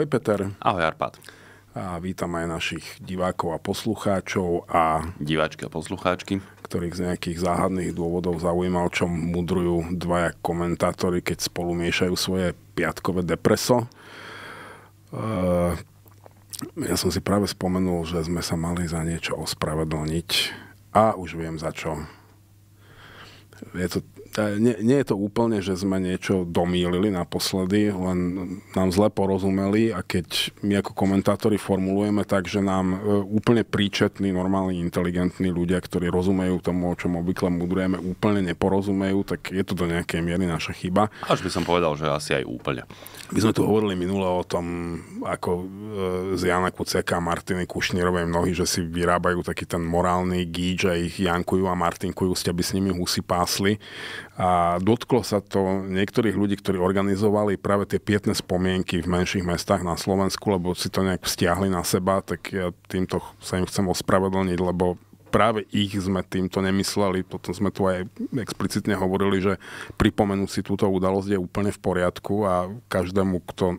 Ahoj Peter. Ahoj Arpad. A vítam aj našich divákov a poslucháčov a... Diváčky a poslucháčky. Ktorých z nejakých záhadných dôvodov zaujímal, čo mudrujú dvaja komentátori, keď spolu miešajú svoje piatkové depreso. E, ja som si práve spomenul, že sme sa mali za niečo ospravedlniť a už viem za čo. Je to nie, nie je to úplne, že sme niečo domýlili naposledy, len nám zle porozumeli a keď my ako komentátori formulujeme tak, že nám e, úplne príčetní, normálni, inteligentní ľudia, ktorí rozumejú tomu, o čom obvykle mudrujeme, úplne neporozumejú, tak je to do nejakej miery naša chyba. Až by som povedal, že asi aj úplne. My sme tu hovorili minule o tom, ako e, z Jana Kuciaka a Martiny Kušnírovej mnohí, že si vyrábajú taký ten morálny gíč a ich Jankujú a Martinkujú, ste by s nimi husy pásli a dotklo sa to niektorých ľudí, ktorí organizovali práve tie pietné spomienky v menších mestách na Slovensku, lebo si to nejak vzťahli na seba, tak ja týmto sa im chcem ospravedlniť, lebo práve ich sme týmto nemysleli, potom sme tu aj explicitne hovorili, že pripomenúť si túto udalosť je úplne v poriadku a každému, kto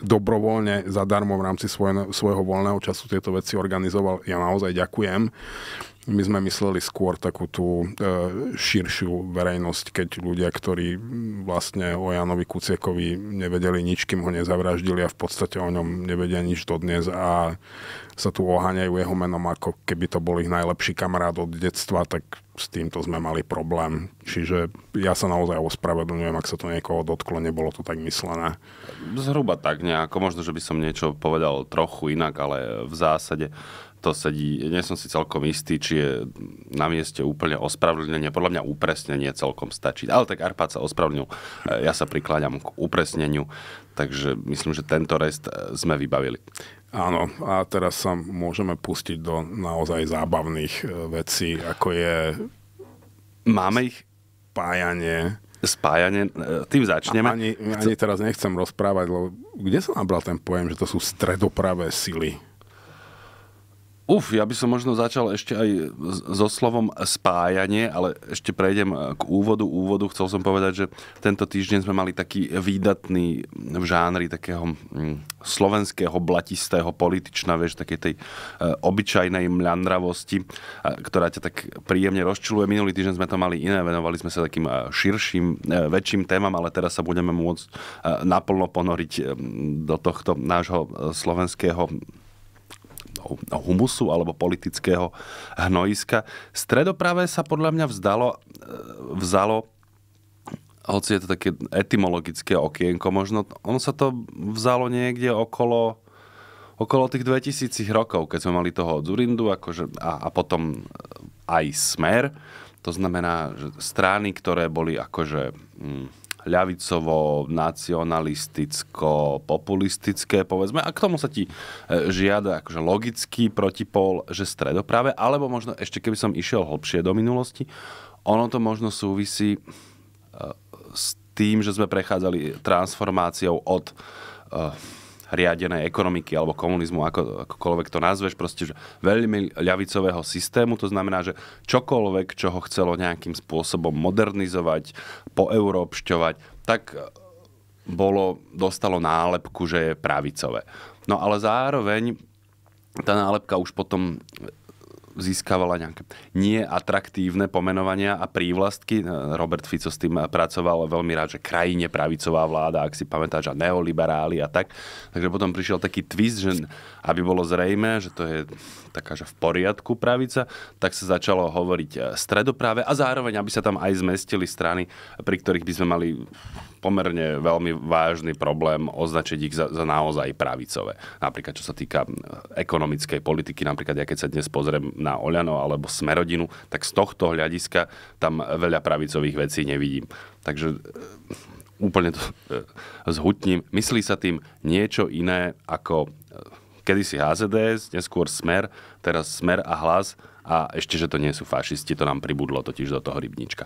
dobrovoľne, zadarmo v rámci svojho, svojho voľného času tieto veci organizoval, ja naozaj ďakujem. My sme mysleli skôr takú tú e, širšiu verejnosť, keď ľudia, ktorí vlastne o Janovi Kuciekovi nevedeli nič, kým ho nezavraždili a v podstate o ňom nevedia nič dodnes a sa tu oháňajú jeho menom, ako keby to bol ich najlepší kamarát od detstva, tak s týmto sme mali problém. Čiže ja sa naozaj ospravedlňujem, ak sa to niekoho dotklo, nebolo to tak myslené. Zhruba tak nejako, možno, že by som niečo povedal trochu inak, ale v zásade to sedí, nie som si celkom istý, či je na mieste úplne ospravedlnenie. Podľa mňa upresnenie celkom stačí. Ale tak Arpad sa ospravedlnil, ja sa prikláňam k upresneniu, takže myslím, že tento rest sme vybavili. Áno, a teraz sa môžeme pustiť do naozaj zábavných e, vecí, ako je... Máme ich? Spájanie. Spájanie, e, tým začneme. Ani, ani teraz nechcem rozprávať, lebo kde sa nabral ten pojem, že to sú stredopravé sily? Uf, ja by som možno začal ešte aj so slovom spájanie, ale ešte prejdem eh, k úvodu. Úvodu chcel som povedať, že tento týždeň sme mali taký výdatný v žánri takého mm, slovenského blatistého politična, vieš, takej tej eh, obyčajnej mľandravosti, ktorá ťa tak príjemne rozčuluje. Minulý týždeň sme to mali iné, venovali sme sa takým eh, širším, väčším témam, ale teraz sa budeme môcť naplno ponoriť do tohto nášho slovenského No, humusu alebo politického hnojiska. Stredopravé sa podľa mňa vzdalo, e, vzalo hoci je to také etymologické okienko, možno ono sa to vzalo niekde okolo okolo tých 2000 rokov, keď sme mali toho Zurindu akože, a, a potom e, aj Smer. To znamená, že strany, ktoré boli akože... Hm, ľavicovo, nacionalisticko, populistické, povedzme, a k tomu sa ti e, žiada akože logický protipol, že stredoprave, alebo možno ešte keby som išiel hlbšie do minulosti, ono to možno súvisí e, s tým, že sme prechádzali transformáciou od uh, riadenej ekonomiky alebo komunizmu, ako, akokoľvek to nazveš, proste že veľmi ľavicového systému. To znamená, že čokoľvek, čo ho chcelo nejakým spôsobom modernizovať, poeurópšťovať, tak bolo, dostalo nálepku, že je pravicové. No ale zároveň tá nálepka už potom získavala nejaké neatraktívne pomenovania a prívlastky. Eh, Robert Fico s tým eh, pracoval veľmi rád, že krajine pravicová vláda, ak si pamätáš, a neoliberáli a tak. Takže potom prišiel taký twist, že aby bolo zrejme, že to je taká, že v poriadku pravica, tak sa začalo hovoriť eh, stredopráve a zároveň, aby sa tam aj zmestili strany, pri ktorých by sme mali pomerne veľmi vážny problém označiť ich za, za naozaj pravicové. Napríklad čo sa týka ekonomickej politiky, napríklad ja keď sa dnes pozriem na Oľano alebo Smerodinu, tak z tohto hľadiska tam veľa pravicových vecí nevidím. Takže e, úplne to e, zhutním. Myslí sa tým niečo iné ako kedysi HZDS, neskôr Smer, teraz Smer a Hlas a ešte, že to nie sú fašisti, to nám pribudlo totiž do toho rybnička.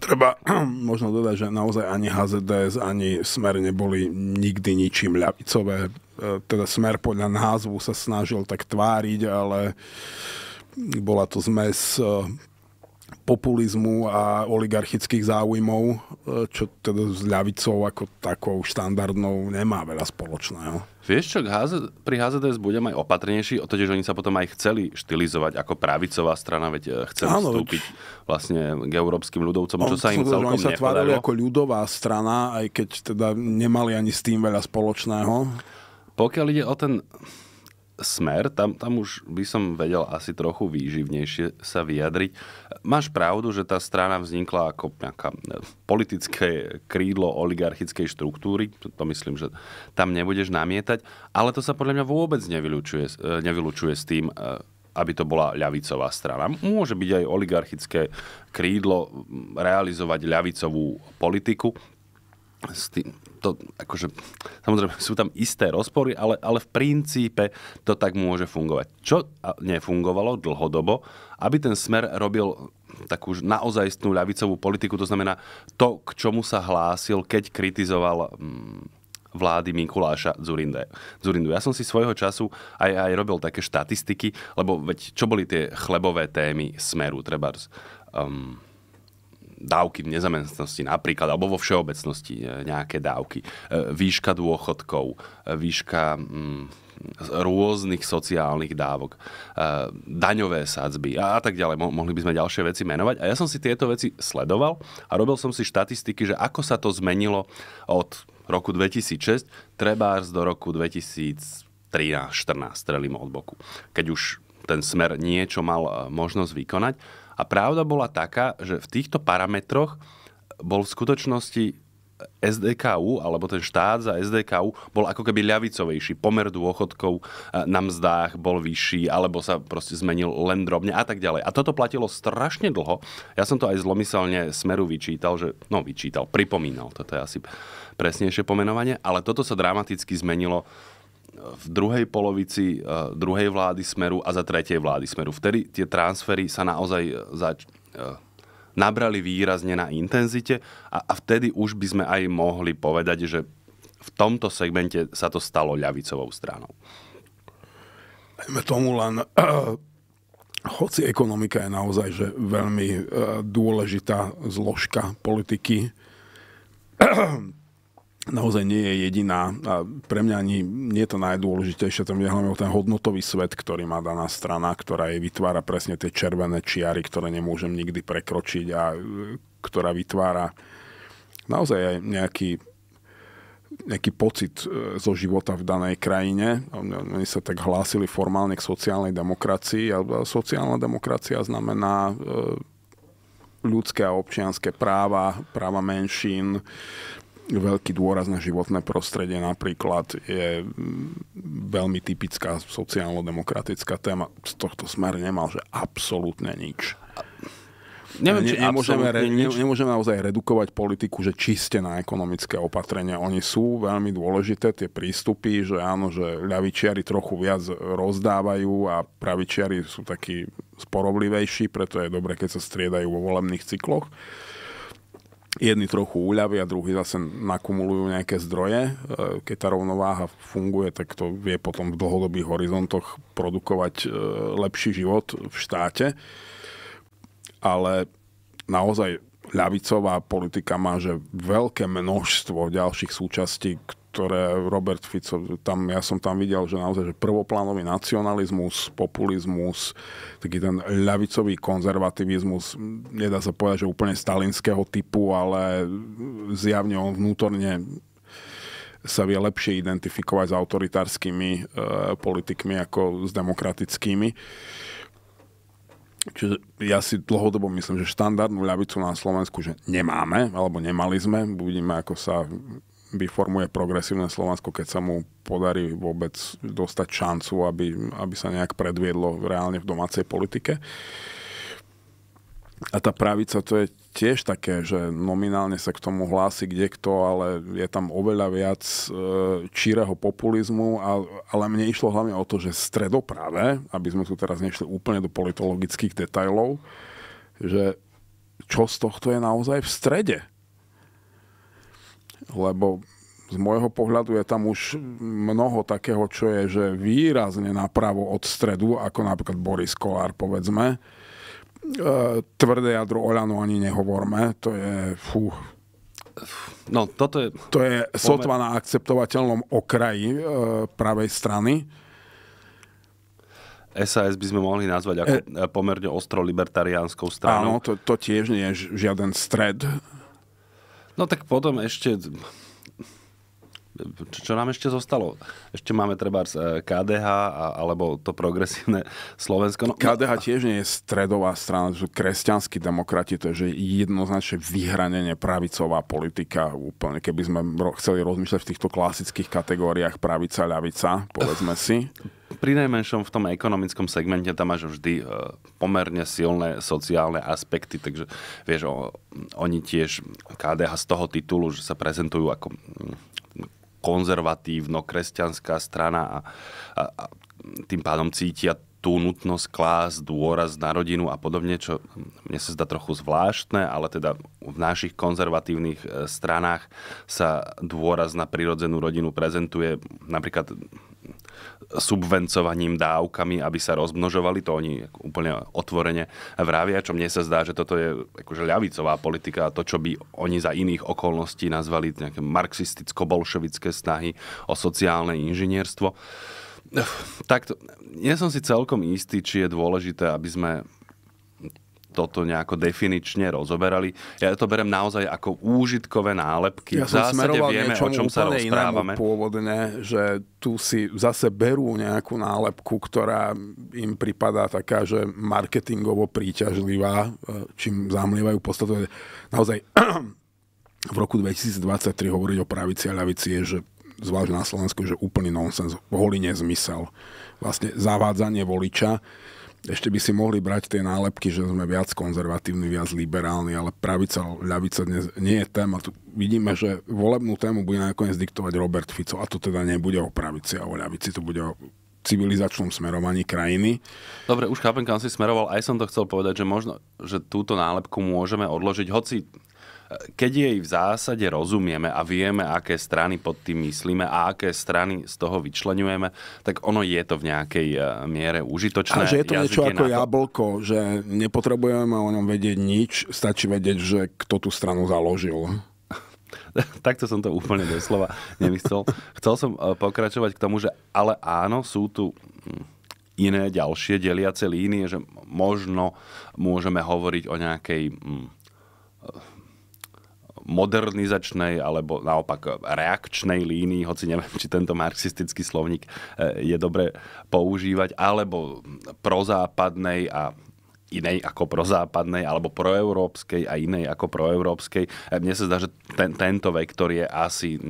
Treba možno dodať, že naozaj ani HZDS, ani Smer neboli nikdy ničím ľavicové. E, teda Smer podľa názvu sa snažil tak tváriť, ale bola to zmes e, populizmu a oligarchických záujmov, e, čo teda s ľavicou ako takou štandardnou nemá veľa spoločného. Vieš čo, pri HZDS budem aj opatrnejší, že oni sa potom aj chceli štilizovať ako pravicová strana, veď eh, chceli Áno, vstúpiť veď... vlastne k európskym ľudovcom, čo sa im celkom Oni sa tvárali ako ľudová strana, aj keď teda nemali ani s tým veľa spoločného. Pokiaľ ide o ten smer, tam, tam už by som vedel asi trochu výživnejšie sa vyjadriť. Máš pravdu, že tá strana vznikla ako nejaká e, politické krídlo oligarchickej štruktúry, to myslím, že tam nebudeš namietať, ale to sa podľa mňa vôbec nevylučuje, e, nevylučuje s tým, e, aby to bola ľavicová strana. Môže byť aj oligarchické krídlo realizovať ľavicovú politiku s tým, to akože, samozrejme sú tam isté rozpory, ale, ale v princípe to tak môže fungovať. Čo nefungovalo dlhodobo, aby ten smer robil takú naozajstnú ľavicovú politiku, to znamená to, k čomu sa hlásil, keď kritizoval mm, vlády Mikuláša Zurinde. Zurindu. Ja som si svojho času aj, aj robil také štatistiky, lebo veď čo boli tie chlebové témy Smeru, treba um, dávky v nezamestnanosti napríklad, alebo vo všeobecnosti e, nejaké dávky, e, výška dôchodkov, e, výška mm, rôznych sociálnych dávok, daňové sadzby a tak ďalej. Mohli by sme ďalšie veci menovať. A ja som si tieto veci sledoval a robil som si štatistiky, že ako sa to zmenilo od roku 2006, trebárs do roku 2013 2014 strelím od boku. Keď už ten smer niečo mal možnosť vykonať. A pravda bola taká, že v týchto parametroch bol v skutočnosti SDKU, alebo ten štát za SDKU, bol ako keby ľavicovejší. Pomer dôchodkov e, na mzdách bol vyšší, alebo sa proste zmenil len drobne a tak ďalej. A toto platilo strašne dlho. Ja som to aj zlomyselne smeru vyčítal, že, no vyčítal, pripomínal, toto je asi presnejšie pomenovanie, ale toto sa dramaticky zmenilo v druhej polovici eh, druhej vlády Smeru a za tretej vlády Smeru. Vtedy tie transfery sa naozaj eh, zač- eh, nabrali výrazne na intenzite a, a vtedy už by sme aj mohli povedať, že v tomto segmente sa to stalo ľavicovou stranou. Ajme tomu len, hoci ekonomika je naozaj že veľmi dôležitá zložka politiky, naozaj nie je jediná a pre mňa ani nie je to najdôležitejšie, To je hlavne ten hodnotový svet, ktorý má daná strana, ktorá jej vytvára presne tie červené čiary, ktoré nemôžem nikdy prekročiť a e, ktorá vytvára naozaj aj nejaký nejaký pocit e, zo života v danej krajine. Oni sa tak hlásili formálne k sociálnej demokracii a sociálna demokracia znamená e, ľudské a občianské práva, práva menšín, veľký dôraz na životné prostredie napríklad je mm, veľmi typická sociálno-demokratická téma. Z tohto smer nemal, že absolútne nič. Neviem, či nemôžeme, re, ne, nemôžeme naozaj redukovať politiku, že čiste na ekonomické opatrenia. Oni sú veľmi dôležité, tie prístupy, že áno, že ľavičiari trochu viac rozdávajú a pravičiari sú takí sporovlivejší, preto je dobre, keď sa striedajú vo volebných cykloch jedni trochu uľavia, druhí zase nakumulujú nejaké zdroje. E, keď tá rovnováha funguje, tak to vie potom v dlhodobých horizontoch produkovať e, lepší život v štáte. Ale naozaj ľavicová politika má že veľké množstvo ďalších súčastí, ktoré Robert Fico, tam, ja som tam videl, že naozaj že prvoplánový nacionalizmus, populizmus, taký ten ľavicový konzervativizmus, nedá sa povedať, že úplne stalinského typu, ale zjavne on vnútorne sa vie lepšie identifikovať s autoritárskymi e, eh, politikmi ako s demokratickými. E, Čiže ja si dlhodobo myslím, že štandardnú ľavicu na Slovensku že nemáme, alebo nemali sme. Uvidíme, ako sa vyformuje progresívne Slovensko, keď sa mu podarí vôbec dostať šancu, aby, aby sa nejak predviedlo reálne v domácej politike. A tá pravica to je tiež také, že nominálne sa k tomu hlási kde kto, ale je tam oveľa viac e, číreho populizmu, a, ale mne išlo hlavne o to, že stredoprave, aby sme tu teraz nešli úplne do politologických detajlov, že čo z tohto je naozaj v strede. Lebo z môjho pohľadu je tam už mnoho takého, čo je že výrazne napravo od stredu, ako napríklad Boris Kolár, povedzme, E, tvrdé jadro Oľano ani nehovorme. To je... Fú. No, toto je... To je sotva na akceptovateľnom okraji e, pravej strany. SAS by sme mohli nazvať ako e-, e, pomerne ostro libertariánskou stranou. Áno, to, to tiež nie je žiaden stred. No tak potom ešte čo nám ešte zostalo? Ešte máme treba e, KDH a, alebo to progresívne Slovensko. No, KDH no, tiež nie je stredová strana, že kresťanskí demokrati, to je že jednoznačne vyhranenie pravicová politika. Úplne, keby sme chceli rozmýšľať v týchto klasických kategóriách pravica, ľavica, povedzme si pri najmenšom v tom ekonomickom segmente tam máš vždy e, pomerne silné sociálne aspekty, takže vieš, oni tiež KDH z toho titulu, že sa prezentujú ako mm, konzervatívno-kresťanská strana a, a, a tým pádom cítia tú nutnosť klás, dôraz na rodinu a podobne, čo mne sa zdá trochu zvláštne, ale teda v našich konzervatívnych e, stranách sa dôraz na prirodzenú rodinu prezentuje napríklad subvencovaním, dávkami, aby sa rozmnožovali. To oni úplne otvorene vravia, čo mne sa zdá, že toto je akože ľavicová politika a to, čo by oni za iných okolností nazvali nejaké marxisticko-bolševické snahy o sociálne inžinierstvo. to, nie som si celkom istý, či je dôležité, aby sme toto nejako definične rozoberali. Ja to berem naozaj ako úžitkové nálepky. Ja v zásade vieme, o čom sa rozprávame. pôvodne, že tu si zase berú nejakú nálepku, ktorá im pripadá taká, že marketingovo príťažlivá, e, čím zamlievajú podstatové. Naozaj v roku 2023 hovoriť o pravici a ľavici je, že zvlášť na Slovensku, že úplný nonsens, holý nezmysel. Vlastne zavádzanie voliča ešte by si mohli brať tie nálepky, že sme viac konzervatívni, viac liberálni, ale pravica, ľavica dnes nie je téma. Tu vidíme, že volebnú tému bude nakoniec diktovať Robert Fico a to teda nebude o pravici a o ľavici, to bude o civilizačnom smerovaní krajiny. Dobre, už chápem, kam si smeroval. Aj som to chcel povedať, že možno, že túto nálepku môžeme odložiť, hoci keď jej v zásade rozumieme a vieme, aké strany pod tým myslíme a aké strany z toho vyčlenujeme, tak ono je to v nejakej e, miere užitočné. A že je to niečo ako to... jablko, že nepotrebujeme o ňom vedieť nič, stačí vedieť, že kto tú stranu založil. Takto som to úplne doslova nemyslel. Chcel som e, pokračovať k tomu, že ale áno, sú tu hm, iné ďalšie deliace línie, že možno môžeme hovoriť o nejakej hm, modernizačnej alebo naopak reakčnej línii, hoci neviem, či tento marxistický slovník e, je dobre používať, alebo prozápadnej a inej ako prozápadnej, alebo proeurópskej a inej ako proeurópskej. E, mne sa zdá, že ten, tento vektor je asi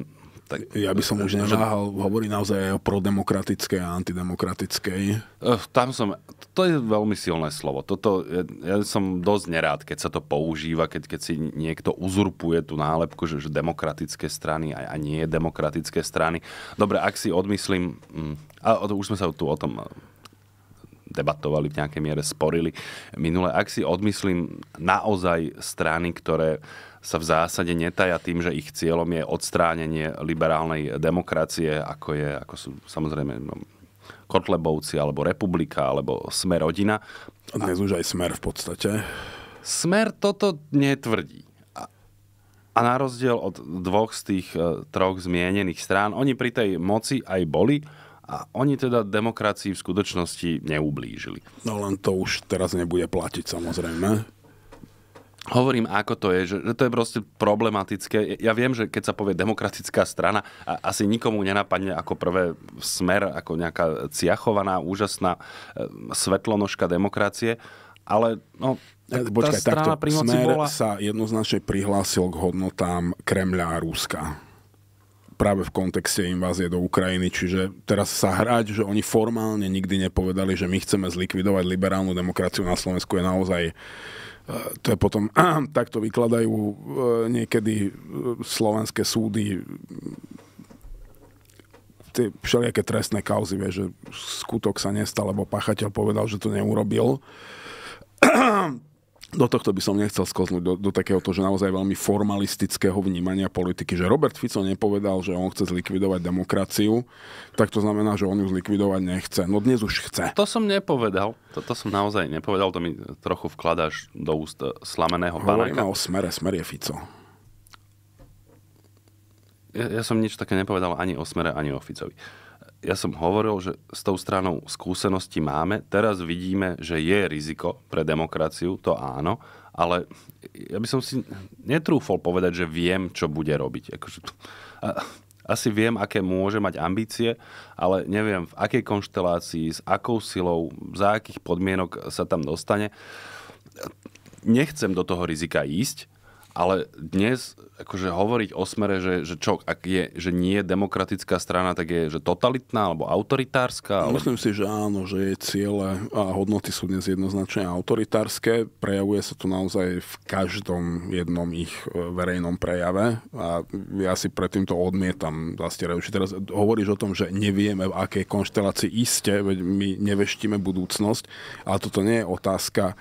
tak, ja by som už neváhal, že... hovorí naozaj aj o prodemokratickej a antidemokratickej. Eh, tam som, to je veľmi silné slovo. Toto, ja, ja som dosť nerád, keď sa to používa, keď, keď si niekto uzurpuje tú nálepku, že, že demokratické strany a, a nie demokratické strany. Dobre, ak si odmyslím, mm, a už sme sa tu o tom eh, debatovali, v nejakej miere sporili minule, ak si odmyslím naozaj strany, ktoré sa v zásade netaja tým, že ich cieľom je odstránenie liberálnej demokracie, ako, je, ako sú samozrejme no, Kotlebovci, alebo Republika, alebo Smer rodina. A dnes už aj Smer v podstate. Smer toto netvrdí. A na rozdiel od dvoch z tých e, troch zmienených strán, oni pri tej moci aj boli a oni teda demokracii v skutočnosti neublížili. No len to už teraz nebude platiť samozrejme. Hovorím, ako to je, že, že to je proste problematické. Ja viem, že keď sa povie demokratická strana, a, asi nikomu nenapadne ako prvé smer, ako nejaká ciachovaná, úžasná e, svetlonožka demokracie, ale no, e, tak, Počkaj, tá strana takto, pri moci smer bola... sa jednoznačne prihlásil k hodnotám Kremľa a Ruska práve v kontexte invázie do Ukrajiny. Čiže teraz sa hrať, že oni formálne nikdy nepovedali, že my chceme zlikvidovať liberálnu demokraciu na Slovensku je naozaj uh, to je potom, takto vykladajú e, niekedy e, slovenské súdy tie všelijaké trestné kauzy, vie, že skutok sa nestal, lebo pachateľ povedal, že to neurobil do tohto by som nechcel skoznúť, do, do takéhoto, že naozaj veľmi formalistického vnímania politiky, že Robert Fico nepovedal, že on chce zlikvidovať demokraciu, tak to znamená, že on ju zlikvidovať nechce. No dnes už chce. To som nepovedal, to, to som naozaj nepovedal, to mi trochu vkladáš do úst slameného pána. Hovoríme o smere, smer je Fico. Ja, ja som nič také nepovedal ani o smere, ani o Ficovi. Uh, ja som hovoril, že s tou stranou skúsenosti máme. Teraz vidíme, že je riziko pre demokraciu, to áno, ale ja by som si netrúfol povedať, že viem, čo bude robiť. Akože, a, asi viem, aké môže mať ambície, ale neviem, v akej konštelácii, s akou silou, za akých podmienok sa tam dostane. Nechcem do toho rizika ísť, ale dnes akože hovoriť o smere, že, že čo, ak je, že nie je demokratická strana, tak je že totalitná alebo autoritárska? Ale... Myslím si, že áno, že je ciele a hodnoty sú dnes jednoznačne autoritárske. Prejavuje sa to naozaj v každom jednom ich e, verejnom prejave. A ja si predtým to odmietam zastierajúci. Vlastne Teraz hovoríš o tom, že nevieme, v akej konštelácii iste, veď my neveštíme budúcnosť. A toto nie je otázka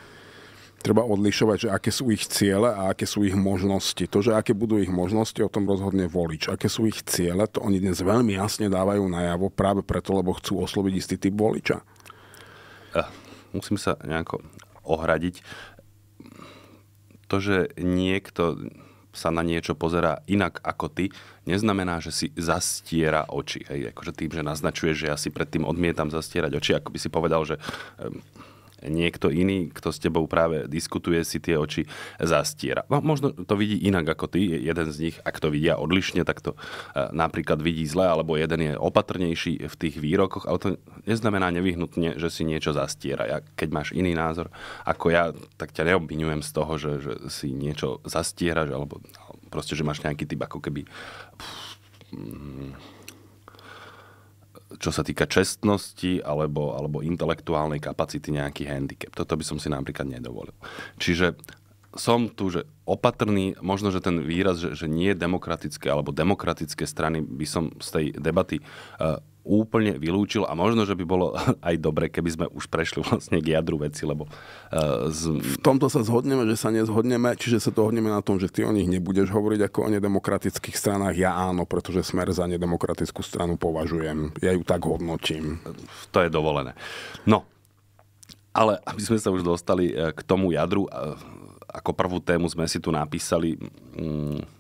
treba odlišovať, že aké sú ich ciele a aké sú ich možnosti. To, že aké budú ich možnosti, o tom rozhodne volič. Aké sú ich ciele, to oni dnes veľmi jasne dávajú najavo práve preto, lebo chcú osloviť istý typ voliča. Eh, musím sa nejako ohradiť. To, že niekto sa na niečo pozerá inak ako ty, neznamená, že si zastiera oči. Hej, akože tým, že naznačuje, že ja si predtým odmietam zastierať oči, ako by si povedal, že niekto iný, kto s tebou práve diskutuje, si tie oči zastiera. No, možno to vidí inak ako ty, jeden z nich, ak to vidia odlišne, tak to e, napríklad vidí zle, alebo jeden je opatrnejší v tých výrokoch, ale to neznamená nevyhnutne, že si niečo zastiera. Ja, keď máš iný názor ako ja, tak ťa neobvinujem z toho, že, že si niečo zastieraš, alebo, proste, že máš nejaký typ ako keby... Pff, mm, čo sa týka čestnosti alebo, alebo intelektuálnej kapacity nejaký handicap. Toto by som si napríklad nedovolil. Čiže som tu že opatrný, možno, že ten výraz, že, že nie demokratické alebo demokratické strany by som z tej debaty uh, úplne vylúčil a možno, že by bolo aj dobre, keby sme už prešli vlastne k jadru veci, lebo... Uh, z... V tomto sa zhodneme, že sa nezhodneme, čiže sa to hodneme na tom, že ty o nich nebudeš hovoriť ako o nedemokratických stranách, ja áno, pretože smer za nedemokratickú stranu považujem, ja ju tak hodnotím. To je dovolené. No, ale aby sme sa už dostali e, k tomu jadru, e, ako prvú tému sme si tu napísali... Mm,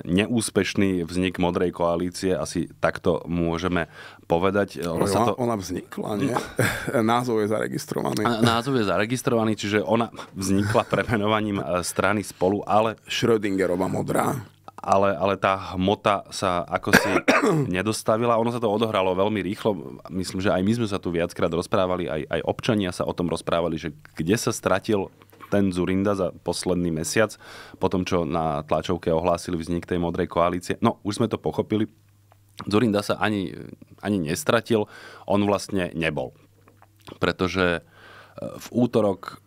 neúspešný vznik modrej koalície, asi takto môžeme povedať. Ona, sa to... Ona vznikla, nie? Názov je zaregistrovaný. Názov je zaregistrovaný, čiže ona vznikla premenovaním eh, strany spolu, ale... Schrödingerova modrá ale, ale tá hmota sa ako si nedostavila. Ono sa to odohralo veľmi rýchlo. Myslím, že aj my sme sa tu viackrát rozprávali, aj, aj občania sa o tom rozprávali, že kde sa stratil ten Zurinda za posledný mesiac, po tom, čo na tlačovke ohlásili vznik tej modrej koalície. No, už sme to pochopili. Zurinda sa ani, ani nestratil, on vlastne nebol. Pretože e, v útorok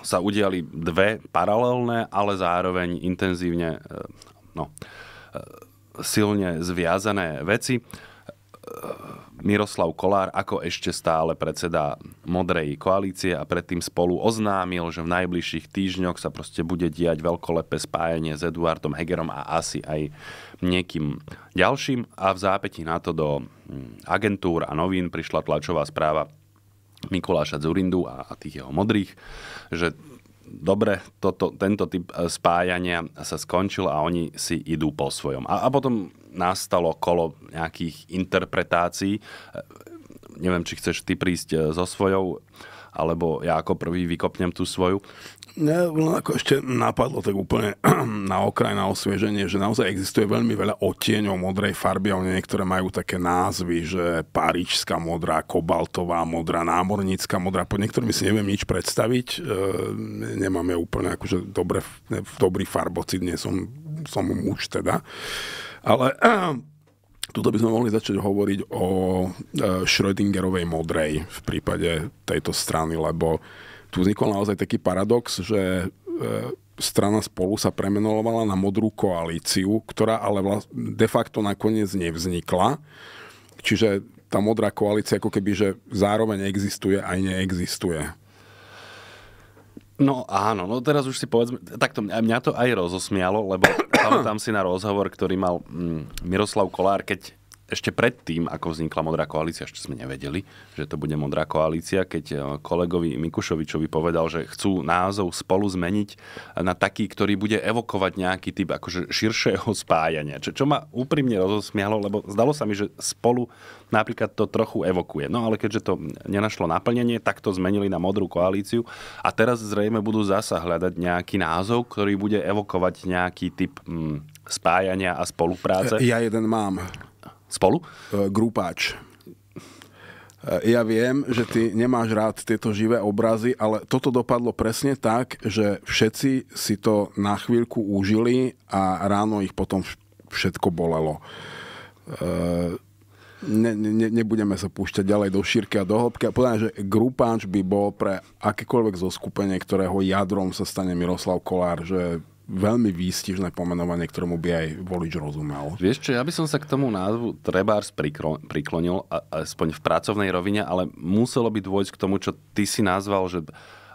sa udiali dve paralelné, ale zároveň intenzívne e, no, e, silne zviazané veci. Miroslav Kolár ako ešte stále predseda Modrej koalície a predtým spolu oznámil, že v najbližších týždňoch sa proste bude diať veľkolepé spájanie s Eduardom Hegerom a asi aj niekým ďalším. A v zápätí na to do mm, agentúr a novín prišla tlačová správa Mikuláša Zurindu a tých jeho modrých, že dobre, toto, tento typ e, spájania sa skončil a oni si idú po svojom. A, a potom nastalo kolo nejakých interpretácií. E, neviem, či chceš ty prísť e, so svojou, alebo ja ako prvý vykopnem tú svoju. Ne, ako ešte napadlo tak úplne na okraj, na osvieženie, že naozaj existuje veľmi veľa odtieňov modrej farby a oni niektoré majú také názvy, že parížská modrá, kobaltová modrá, námornícka modrá. Pod niektorými si neviem nič predstaviť. E, nemáme úplne akože dobre, ne, dobrý farbocit, nie som, som muž teda. Ale Tuto by sme mohli začať hovoriť o e, Schrödingerovej modrej v prípade tejto strany, lebo tu vznikol naozaj taký paradox, že e, strana spolu sa premenovala na modrú koalíciu, ktorá ale de facto nakoniec nevznikla. Čiže tá modrá koalícia ako keby, že zároveň existuje aj neexistuje. No áno, no teraz už si povedzme, takto mňa to aj rozosmialo, lebo tam si na rozhovor, ktorý mal mm, Miroslav Kolár, keď ešte predtým, ako vznikla Modrá koalícia, ešte sme nevedeli, že to bude Modrá koalícia, keď e, kolegovi Mikušovičovi povedal, že chcú názov spolu zmeniť e, na taký, ktorý bude evokovať nejaký typ akože širšieho spájania. Čo, čo ma úprimne rozosmialo, lebo zdalo sa mi, že spolu napríklad to trochu evokuje. No ale keďže to nenašlo naplnenie, tak to zmenili na Modrú koalíciu a teraz zrejme budú zasa hľadať nejaký názov, ktorý bude evokovať nejaký typ hm, spájania a spolupráce. Ja jeden mám. Spolu? E, grupáč. E, ja viem, že ty nemáš rád tieto živé obrazy, ale toto dopadlo presne tak, že všetci si to na chvíľku užili a ráno ich potom všetko bolelo. E, ne, ne, nebudeme sa púšťať ďalej do šírky a do hĺbky. A povedám, že grupáč by bol pre akékoľvek zoskupenie, ktorého jadrom sa stane Miroslav Kolár, že veľmi výstižné pomenovanie, ktorému by aj volič rozumel. Vieš čo, ja by som sa k tomu názvu Trebárs priklonil, aspoň v pracovnej rovine, ale muselo by dôjsť k tomu, čo ty si nazval, že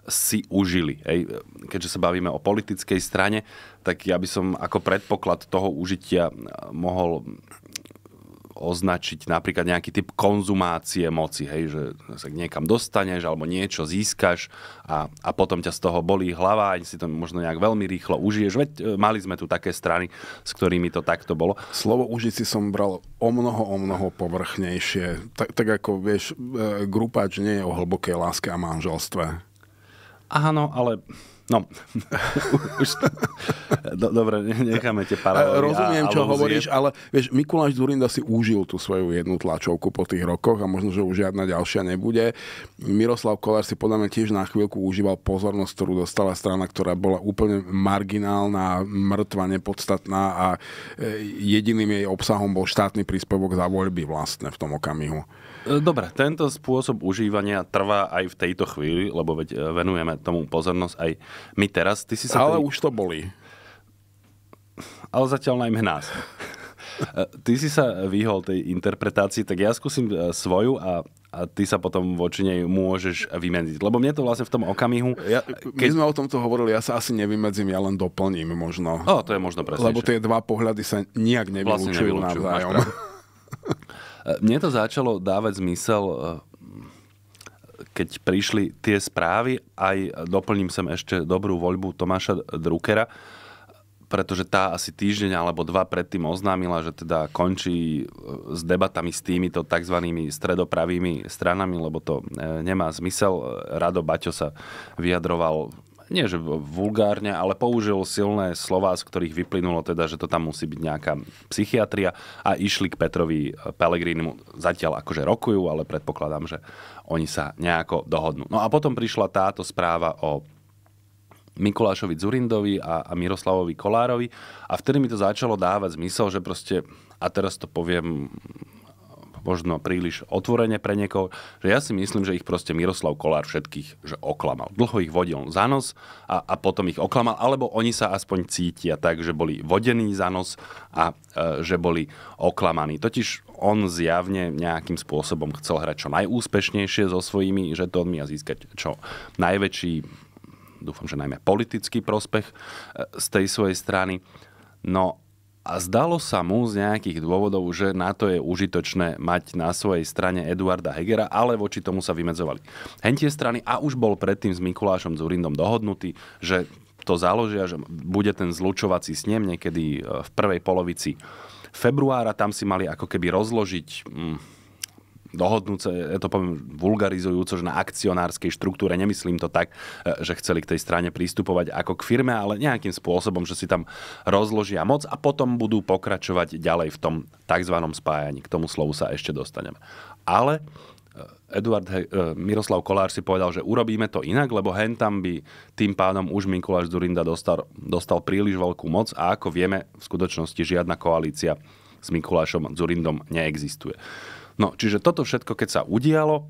si užili. Ej, keďže sa bavíme o politickej strane, tak ja by som ako predpoklad toho užitia mohol označiť napríklad nejaký typ konzumácie moci, hej, že sa niekam dostaneš alebo niečo získaš a, a potom ťa z toho bolí hlava, a si to možno nejak veľmi rýchlo užiješ. Veď e, mali sme tu také strany, s ktorými to takto bolo. Slovo užiť si som bral o mnoho, o mnoho povrchnejšie. Tak, tak ako, vieš, e, grupač nie je o hlbokej láske a manželstve. Áno, ale No, už... Do, dobre, necháme tie paralely. E, rozumiem, a, čo alúzie. hovoríš, ale vieš, Mikuláš Zurinda si užil tú svoju jednu tlačovku po tých rokoch a možno, že už žiadna ďalšia nebude. Miroslav Kolár si podľa mňa tiež na chvíľku užíval pozornosť, ktorú dostala strana, ktorá bola úplne marginálna, mŕtva, nepodstatná a e, jediným jej obsahom bol štátny príspevok za voľby vlastne v tom okamihu. E, dobre, tento spôsob užívania trvá aj v tejto chvíli, lebo veď e, venujeme tomu pozornosť aj my teraz. Ty si sa Ale tý... už to boli. Ale zatiaľ najmä nás. E, ty si sa vyhol tej interpretácii, tak ja skúsim svoju a, a ty sa potom voči nej môžeš vymeniť. Lebo mne to vlastne v tom okamihu... Ja, keď... My sme o tomto hovorili, ja sa asi nevymedzím, ja len doplním možno. O, to je možno presne. Lebo tie dva pohľady sa nejak nevylúčujú vlastne navzájom. Mne to začalo dávať zmysel e, keď prišli tie správy, aj doplním sem ešte dobrú voľbu Tomáša Druckera, pretože tá asi týždeň alebo dva predtým oznámila, že teda končí e, s debatami s týmito tzv. stredopravými stranami, lebo to e, nemá zmysel. Rado Baťo sa vyjadroval nie že vulgárne, ale použil silné slova, z ktorých vyplynulo teda, že to tam musí byť nejaká psychiatria a išli k Petrovi eh, Pellegrinimu. Zatiaľ akože rokujú, ale predpokladám, že oni sa nejako dohodnú. No a potom prišla táto správa o Mikulášovi Zurindovi a, a Miroslavovi Kolárovi a vtedy mi to začalo dávať zmysel, že proste, a teraz to poviem možno príliš otvorene pre niekoho, že ja si myslím, že ich proste Miroslav Kolár všetkých že oklamal. Dlho ich vodil za nos a, a potom ich oklamal, alebo oni sa aspoň cítia tak, že boli vodení za nos a e, že boli oklamaní. Totiž on zjavne nejakým spôsobom chcel hrať čo najúspešnejšie so svojimi žetónmi a získať čo najväčší dúfam, že najmä politický prospech e, z tej svojej strany. No a zdalo sa mu z nejakých dôvodov, že na to je užitočné mať na svojej strane Eduarda Hegera, ale voči tomu sa vymedzovali. Hentie strany a už bol predtým s Mikulášom Zurindom dohodnutý, že to založia, že bude ten zlučovací snem niekedy e, v prvej polovici februára. Tam si mali ako keby rozložiť mm, sa, ja to poviem vulgarizujúco, že na akcionárskej štruktúre, nemyslím to tak, e, že chceli k tej strane prístupovať ako k firme, ale nejakým spôsobom, že si tam rozložia moc a potom budú pokračovať ďalej v tom tzv. spájaní. K tomu slovu sa ešte dostaneme. Ale e, Eduard He- e, Miroslav Kolár si povedal, že urobíme to inak, lebo hen tam by tým pádom už Mikuláš Zurinda dostal, dostal príliš veľkú moc a ako vieme, v skutočnosti žiadna koalícia s Mikulášom Zurindom neexistuje. No, čiže toto všetko, keď sa udialo,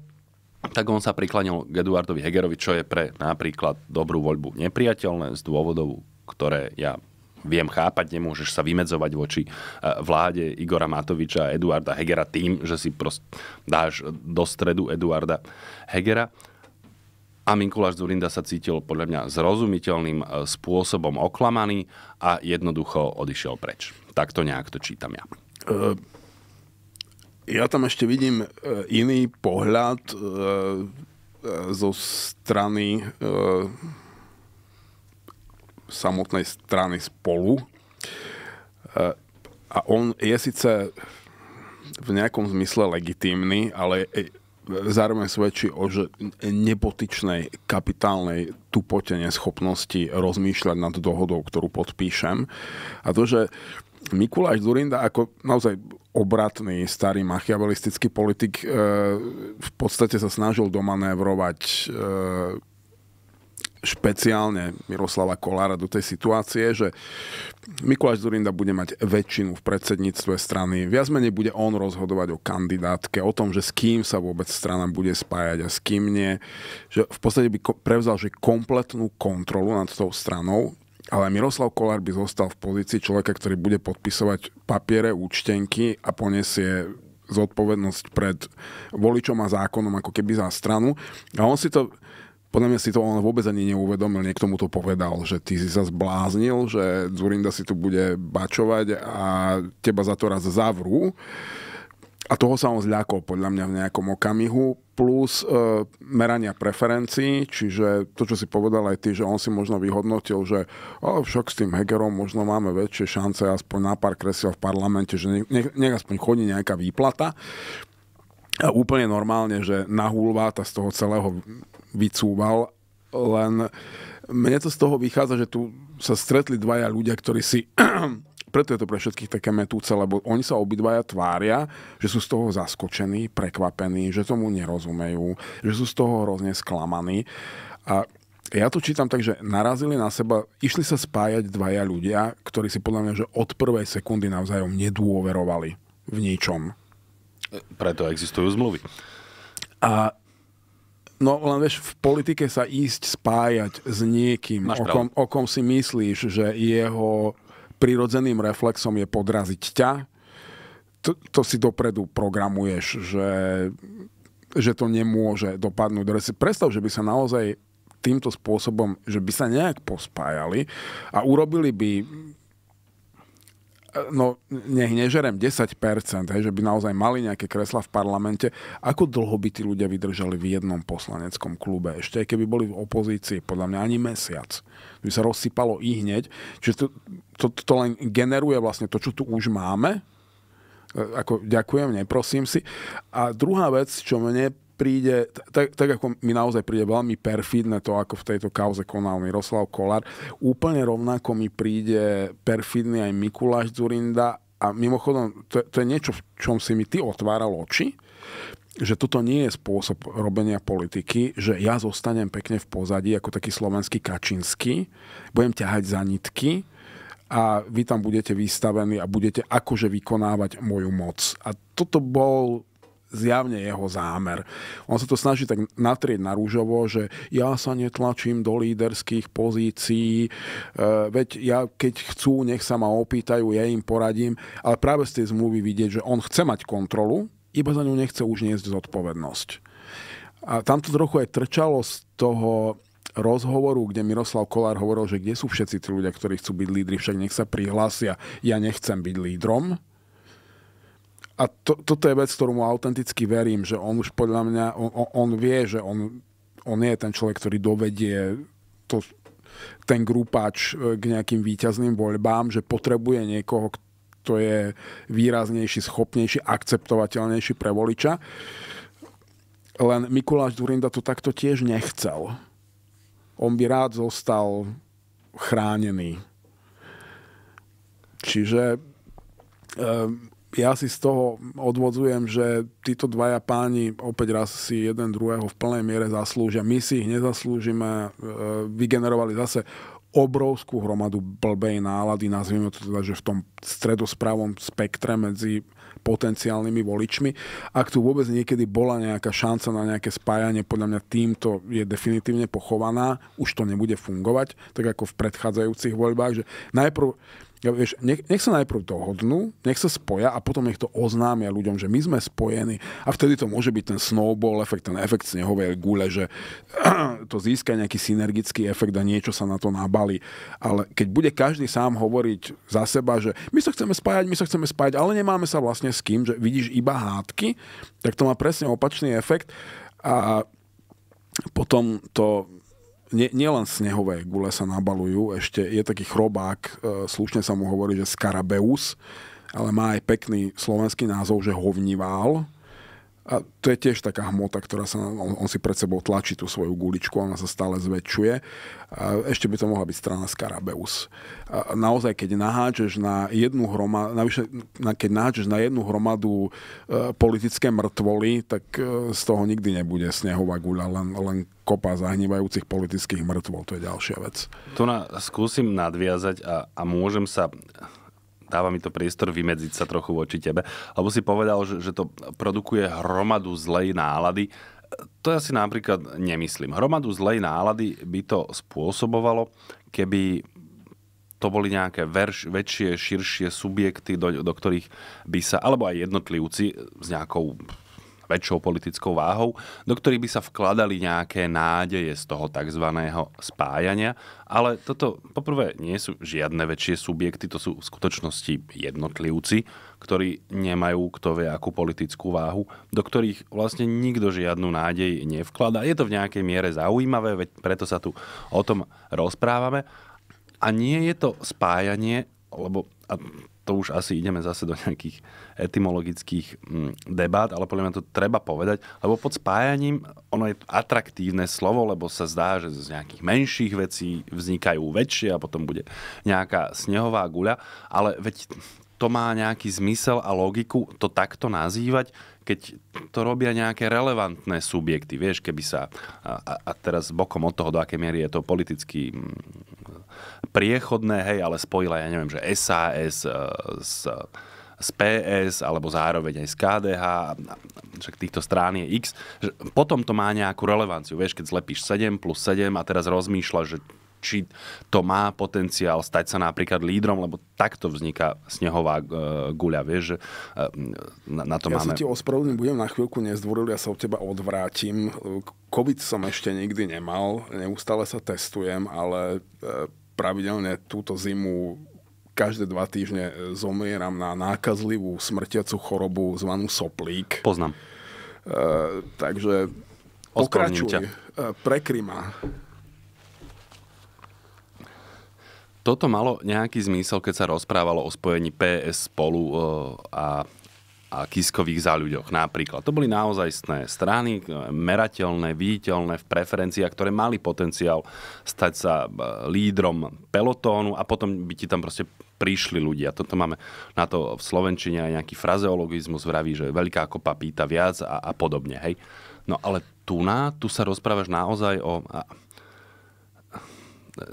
tak on sa priklanil k Eduardovi Hegerovi, čo je pre napríklad dobrú voľbu nepriateľné z dôvodov, ktoré ja viem chápať, nemôžeš sa vymedzovať voči e, vláde Igora Matoviča a Eduarda Hegera tým, že si prost dáš do stredu Eduarda Hegera. A Mikuláš Zurinda sa cítil podľa mňa zrozumiteľným e, spôsobom oklamaný a jednoducho odišiel preč. Takto nejak to čítam ja. E, ja tam ešte vidím e, iný pohľad e, e, zo strany samotnej strany spolu. a on je síce v nejakom zmysle legitímny, ale zároveň svedčí o že nepotičnej kapitálnej tupote neschopnosti rozmýšľať nad dohodou, ktorú podpíšem. A to, že Mikuláš Zurinda ako naozaj obratný, starý machiavelistický politik e, v podstate sa snažil domanévrovať e, špeciálne Miroslava Kolára do tej situácie, že Mikuláš Zurinda bude mať väčšinu v predsedníctve strany. Viac menej bude on rozhodovať o kandidátke, o tom, že s kým sa vôbec strana bude spájať a s kým nie. Že v podstate by prevzal že kompletnú kontrolu nad tou stranou, ale Miroslav Kolár by zostal v pozícii človeka, ktorý bude podpisovať papiere, účtenky a poniesie zodpovednosť pred voličom a zákonom ako keby za stranu. A on si to, podľa mňa si to on vôbec ani neuvedomil, niekto mu to povedal, že ty si sa zbláznil, že Zurinda si tu bude bačovať a teba za to raz zavrú a toho sa on zľakol podľa mňa v nejakom okamihu, plus e, merania preferencií, čiže to, čo si povedal aj ty, že on si možno vyhodnotil, že o, však s tým Hegerom možno máme väčšie šance aspoň na pár kresiel v parlamente, že nech, nech, aspoň chodí nejaká výplata. A úplne normálne, že hulváta z toho celého vycúval, len mne to z toho vychádza, že tu sa stretli dvaja ľudia, ktorí si preto je to pre všetkých také metúce, lebo oni sa obidvaja tvária, že sú z toho zaskočení, prekvapení, že tomu nerozumejú, že sú z toho hrozne sklamaní. A ja to čítam tak, že narazili na seba, išli sa spájať dvaja ľudia, ktorí si podľa mňa že od prvej sekundy navzájom nedôverovali v ničom. Preto existujú zmluvy. A No len vieš, v politike sa ísť spájať s niekým, o kom, o kom si myslíš, že jeho prirodzeným reflexom je podraziť ťa. To, to si dopredu programuješ, že, že to nemôže dopadnúť. Teraz si predstav, že by sa naozaj týmto spôsobom, že by sa nejak pospájali a urobili by no nech nežerem 10%, hej, že by naozaj mali nejaké kresla v parlamente, ako dlho by tí ľudia vydržali v jednom poslaneckom klube? Ešte aj keby boli v opozícii, podľa mňa ani mesiac. By sa rozsypalo i hneď. Čiže to, to, to len generuje vlastne to, čo tu už máme, e, ako ďakujem, neprosím si. A druhá vec, čo mne príde, tak, tak ako mi naozaj príde veľmi perfidné to, ako v tejto kauze konal Miroslav Kolár, úplne rovnako mi príde perfidný aj Mikuláš Zurinda a mimochodom, to, to je niečo, v čom si mi ty otváral oči, že toto nie je spôsob robenia politiky, že ja zostanem pekne v pozadí ako taký slovenský Kačinský, budem ťahať za nitky, a vy tam budete vystavení a budete akože vykonávať moju moc. A toto bol zjavne jeho zámer. On sa to snaží tak natrieť na rúžovo, že ja sa netlačím do líderských pozícií, e, veď ja keď chcú, nech sa ma opýtajú, ja im poradím, ale práve z tej zmluvy vidieť, že on chce mať kontrolu, iba za ňu nechce už niesť zodpovednosť. A tamto trochu aj trčalo z toho rozhovoru, kde Miroslav Kolár hovoril, že kde sú všetci tí ľudia, ktorí chcú byť lídri, však nech sa prihlásia, ja nechcem byť lídrom a to, toto je vec, ktorú mu autenticky verím, že on už podľa mňa, on, on vie, že on, on je ten človek, ktorý dovedie to, ten grúpač e, k nejakým výťazným voľbám, že potrebuje niekoho, kto je výraznejší, schopnejší, akceptovateľnejší pre voliča. Len Mikuláš Durinda to takto tiež nechcel. On by rád zostal chránený. Čiže e, ja si z toho odvodzujem, že títo dvaja páni opäť raz si jeden druhého v plnej miere zaslúžia. My si ich nezaslúžime, e, vygenerovali zase obrovskú hromadu blbej nálady, nazvime to teda, že v tom stredospravom spektre medzi potenciálnymi voličmi. Ak tu vôbec niekedy bola nejaká šanca na nejaké spájanie, podľa mňa týmto je definitívne pochovaná, už to nebude fungovať, tak ako v predchádzajúcich voľbách, že najprv ja, vieš, nech, nech sa najprv dohodnú, nech sa spoja a potom nech to oznámia ľuďom, že my sme spojení a vtedy to môže byť ten snowball efekt, ten efekt snehovej gule, že to získa nejaký synergický efekt a niečo sa na to nabali. Ale keď bude každý sám hovoriť za seba, že my sa chceme spájať, my sa chceme spájať, ale nemáme sa vlastne s kým, že vidíš iba hádky, tak to má presne opačný efekt a potom to nie, snehové gule sa nabalujú, ešte je taký chrobák, e, slušne sa mu hovorí, že skarabeus, ale má aj pekný slovenský názov, že hovnivál. A to je tiež taká hmota, ktorá sa, on, on si pred sebou tlačí tú svoju guličku, ona sa stále zväčšuje. A ešte by to mohla byť strana Scarabeus. A naozaj, keď naháčeš na jednu hromadu, navyše, na, keď naháčeš na jednu hromadu e, politické mŕtvoly, tak e, z toho nikdy nebude snehová guľa, len, len kopa zahnívajúcich politických mŕtvol, to je ďalšia vec. Tu na, skúsim nadviazať a, a môžem sa dáva mi to priestor vymedziť sa trochu voči tebe. Lebo si povedal, že, že to produkuje hromadu zlej nálady. To ja si napríklad nemyslím. Hromadu zlej nálady by to spôsobovalo, keby to boli nejaké verš, väčšie, širšie subjekty, do, do ktorých by sa, alebo aj jednotlivci s nejakou väčšou politickou váhou, do ktorých by sa vkladali nejaké nádeje z toho tzv. spájania. Ale toto poprvé nie sú žiadne väčšie subjekty, to sú v skutočnosti jednotlivci, ktorí nemajú kto vie akú politickú váhu, do ktorých vlastne nikto žiadnu nádej nevklada. Je to v nejakej miere zaujímavé, veď preto sa tu o tom rozprávame. A nie je to spájanie, lebo a to už asi ideme zase do nejakých etymologických mm, debát, ale podľa mňa to treba povedať, lebo pod spájaním ono je atraktívne slovo, lebo sa zdá, že z nejakých menších vecí vznikajú väčšie a potom bude nejaká snehová guľa, ale veď to má nejaký zmysel a logiku to takto nazývať, keď to robia nejaké relevantné subjekty. Vieš, keby sa, a, a teraz bokom od toho, do akej miery je to politicky mm, priechodné, hej, ale spojila, ja neviem, že SAS s z PS alebo zároveň aj z KDH, však týchto strán je X, že potom to má nejakú relevanciu. Vieš, keď zlepíš 7 plus 7 a teraz rozmýšľaš, že či to má potenciál stať sa napríklad lídrom, lebo takto vzniká snehová e, guľa, vieš, že e, na, na to ja máme... Ja sa ti ospravedlňujem, budem na chvíľku nezdvoril, ja sa od teba odvrátim. COVID som ešte nikdy nemal, neustále sa testujem, ale e, pravidelne túto zimu každé dva týždne e, zomieram na nákazlivú smrtiacu chorobu zvanú soplík. Poznám. Uh, takže pokračuj. E, prekrima. Toto malo nejaký zmysel, keď sa rozprávalo o spojení PS spolu e, a a kiskových ľuďoch napríklad. To boli naozajstné strany, merateľné, viditeľné v preferenciách, ktoré mali potenciál stať sa lídrom pelotónu a potom by ti tam proste prišli ľudia. Toto máme na to v Slovenčine aj nejaký frazeologizmus vraví, že veľká kopa pýta viac a, a podobne. Hej? No ale tu, na, tu sa rozprávaš naozaj o... A,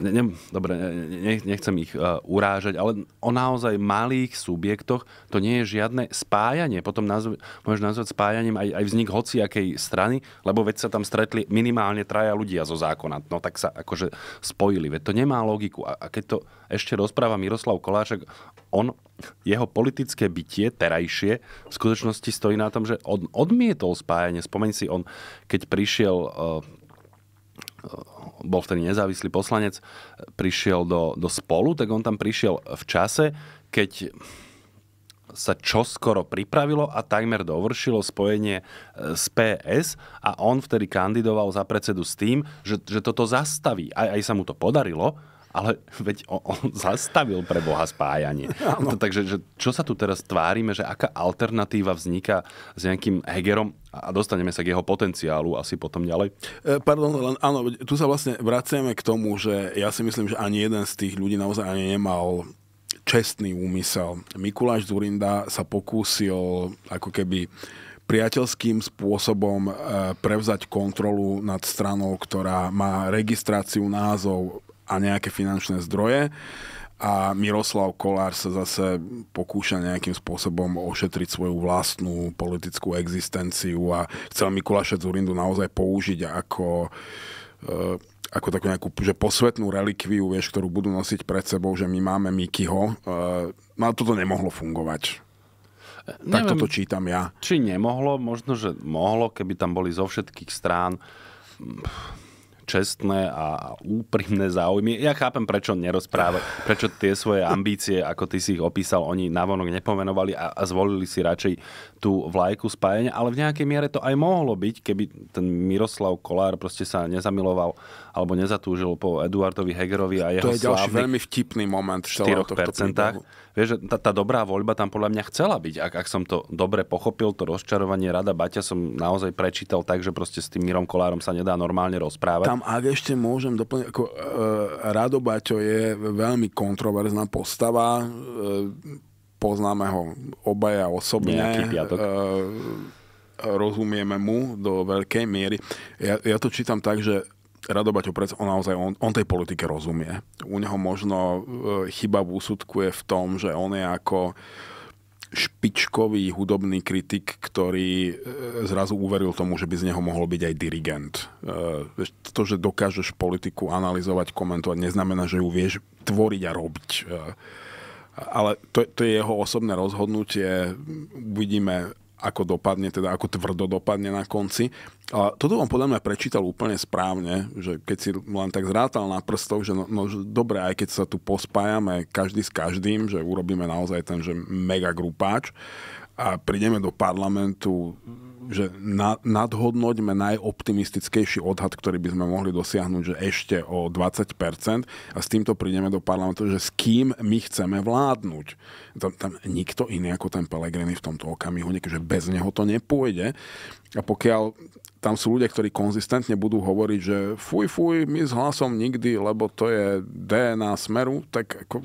ne, ne, dobre, ne, nechcem ich uh, urážať, ale o naozaj malých subjektoch to nie je žiadne spájanie. Potom nazv, môžeš nazvať spájaním aj, aj vznik hociakej strany, lebo veď sa tam stretli minimálne traja ľudia zo zákona. No tak sa akože spojili. Veď to nemá logiku. A, a keď to ešte rozpráva Miroslav Kolášek, on, jeho politické bytie, terajšie, v skutočnosti stojí na tom, že on odmietol spájanie. Spomeň si, on keď prišiel uh, bol vtedy nezávislý poslanec, prišiel do, do spolu, tak on tam prišiel v čase, keď sa čoskoro pripravilo a takmer dovršilo spojenie e, s PS a on vtedy kandidoval za predsedu s tým, že, že toto zastaví. Aj, aj sa mu to podarilo, ale veď on, on zastavil pre Boha spájanie. Ano. Takže že čo sa tu teraz tvárime, že aká alternatíva vzniká s nejakým Hegerom? a dostaneme sa k jeho potenciálu asi potom ďalej. E, pardon, len áno, tu sa vlastne vraciame k tomu, že ja si myslím, že ani jeden z tých ľudí naozaj ani nemal čestný úmysel. Mikuláš Zurinda sa pokúsil ako keby priateľským spôsobom e, prevzať kontrolu nad stranou, ktorá má registráciu názov a nejaké finančné zdroje a Miroslav Kolár sa zase pokúša nejakým spôsobom ošetriť svoju vlastnú politickú existenciu a chcel Mikuláša Zurindu naozaj použiť ako eh, ako takú nejakú že posvetnú relikviu, vieš, ktorú budú nosiť pred sebou, že my máme Mikyho. Eh, no a toto nemohlo fungovať. Neviem, tak toto čítam ja. Či nemohlo, možno, že mohlo, keby tam boli zo všetkých strán čestné a úprimné záujmy. Ja chápem, prečo nerozpráva, prečo tie svoje ambície, ako ty si ich opísal, oni navonok nepomenovali a, a zvolili si radšej tú vlajku spájania, ale v nejakej miere to aj mohlo byť, keby ten Miroslav Kolár proste sa nezamiloval alebo nezatúžil po Eduardovi Hegerovi a jeho To je ďalší veľmi vtipný moment v 4%. Vieš, tá, tá dobrá voľba tam podľa mňa chcela byť. Ak, ak som to dobre pochopil, to rozčarovanie Rada Baťa som naozaj prečítal tak, že proste s tým Mirom Kolárom sa nedá normálne rozprávať. Tam, ak ešte môžem doplniť, ako, uh, Rado Baťo je veľmi kontroverzná postava. Uh, poznáme ho obaja osobne. Nejaký piatok. E, rozumieme mu do veľkej miery. Ja, ja to čítam tak, že Rado Baťo on naozaj, on, on tej politike rozumie. U neho možno e, chyba v úsudku je v tom, že on je ako špičkový hudobný kritik, ktorý eh, zrazu uveril tomu, že by z neho mohol byť aj dirigent. To, že dokážeš politiku analyzovať, komentovať, neznamená, že ju vieš tvoriť a robiť. Ale to, to je jeho osobné rozhodnutie. Uvidíme, ako dopadne, teda ako tvrdo dopadne na konci. A toto on podľa mňa prečítal úplne správne, že keď si len tak zrátal na prstov, že no, no že dobre, aj keď sa tu pospájame každý s každým, že urobíme naozaj ten že mega grupáč a prídeme do parlamentu že na, nadhodnoťme najoptimistickejší odhad, ktorý by sme mohli dosiahnuť, že ešte o 20% a s týmto prídeme do parlamentu, že s kým my chceme vládnuť. Tam, tam nikto iný ako ten Pelegrini v tomto okamihu, že bez neho to nepôjde. A pokiaľ tam sú ľudia, ktorí konzistentne budú hovoriť, že fuj, fuj, my s hlasom nikdy, lebo to je DNA smeru, tak ako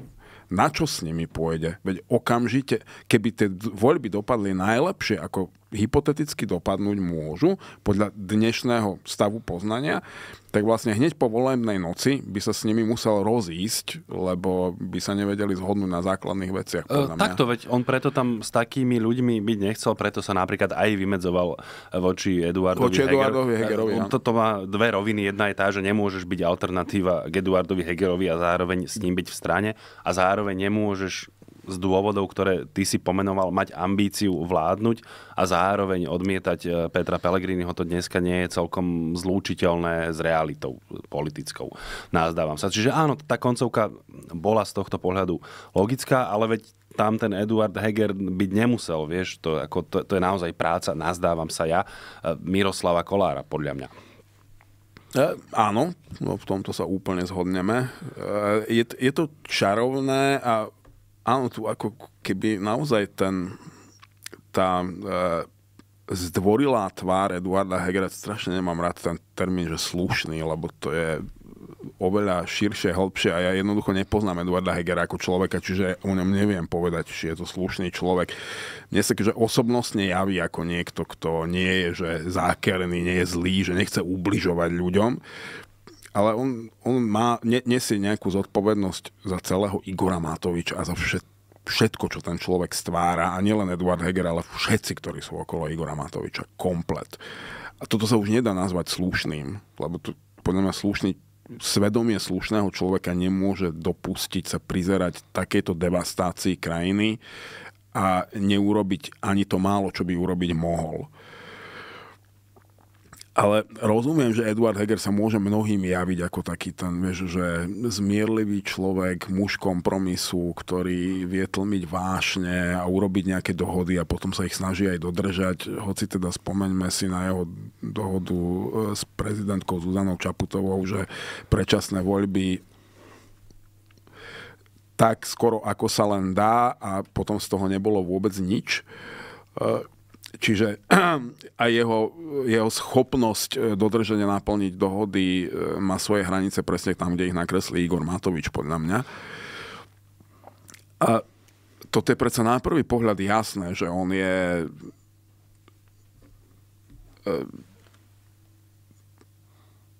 na čo s nimi pôjde? Veď okamžite, keby tie voľby dopadli najlepšie, ako hypoteticky dopadnúť môžu, podľa dnešného stavu poznania, tak vlastne hneď po volebnej noci by sa s nimi musel rozísť, lebo by sa nevedeli zhodnúť na základných veciach. E, takto, veď on preto tam s takými ľuďmi byť nechcel, preto sa napríklad aj vymedzoval e, voči Eduardovi, voči Eduardovi Heger. Hegerovi. Ja. Toto má dve roviny. Jedna je tá, že nemôžeš byť alternatíva k Eduardovi Hegerovi a zároveň s ním byť v strane a zároveň nemôžeš z dôvodov, ktoré ty si pomenoval, mať ambíciu vládnuť a zároveň odmietať e, Petra Pellegriniho, to dneska nie je celkom zlúčiteľné s realitou politickou. Názdávam sa. Čiže áno, tá koncovka bola z tohto pohľadu logická, ale veď tam ten Eduard Heger byť nemusel, vieš, to, ako, to, to je naozaj práca, nazdávam sa ja, e, Miroslava Kolára, podľa mňa. E, áno, no v tomto sa úplne zhodneme. E, je, je to čarovné a áno, tu ako keby naozaj ten, tá e, zdvorilá tvár Eduarda Hegera, strašne nemám rád ten termín, že slušný, lebo to je oveľa širšie, hĺbšie a ja jednoducho nepoznám Eduarda Hegera ako človeka, čiže o ňom neviem povedať, či je to slušný človek. Mne sa že osobnostne javí ako niekto, kto nie je že zákerný, nie je zlý, že nechce ubližovať ľuďom ale on, on má, ne, nesie nejakú zodpovednosť za celého Igora Matoviča a za všet, všetko, čo ten človek stvára. A nielen Eduard Heger, ale všetci, ktorí sú okolo Igora Matoviča. Komplet. A toto sa už nedá nazvať slušným, lebo to, podľa mňa slušný svedomie slušného človeka nemôže dopustiť sa prizerať takejto devastácii krajiny a neurobiť ani to málo, čo by urobiť mohol. Ale rozumiem, že Eduard Heger sa môže mnohým javiť ako taký ten, vieš, že zmierlivý človek, muž kompromisu, ktorý vie tlmiť vášne a urobiť nejaké dohody a potom sa ich snaží aj dodržať. Hoci teda spomeňme si na jeho dohodu eh, s prezidentkou Zuzanou Čaputovou, že predčasné voľby tak skoro ako sa len dá a potom z toho nebolo vôbec nič eh, Čiže aj jeho, jeho schopnosť e, dodržania naplniť dohody e, má svoje hranice presne tam, kde ich nakreslí Igor Matovič, podľa mňa. A toto je predsa na prvý pohľad jasné, že on je e,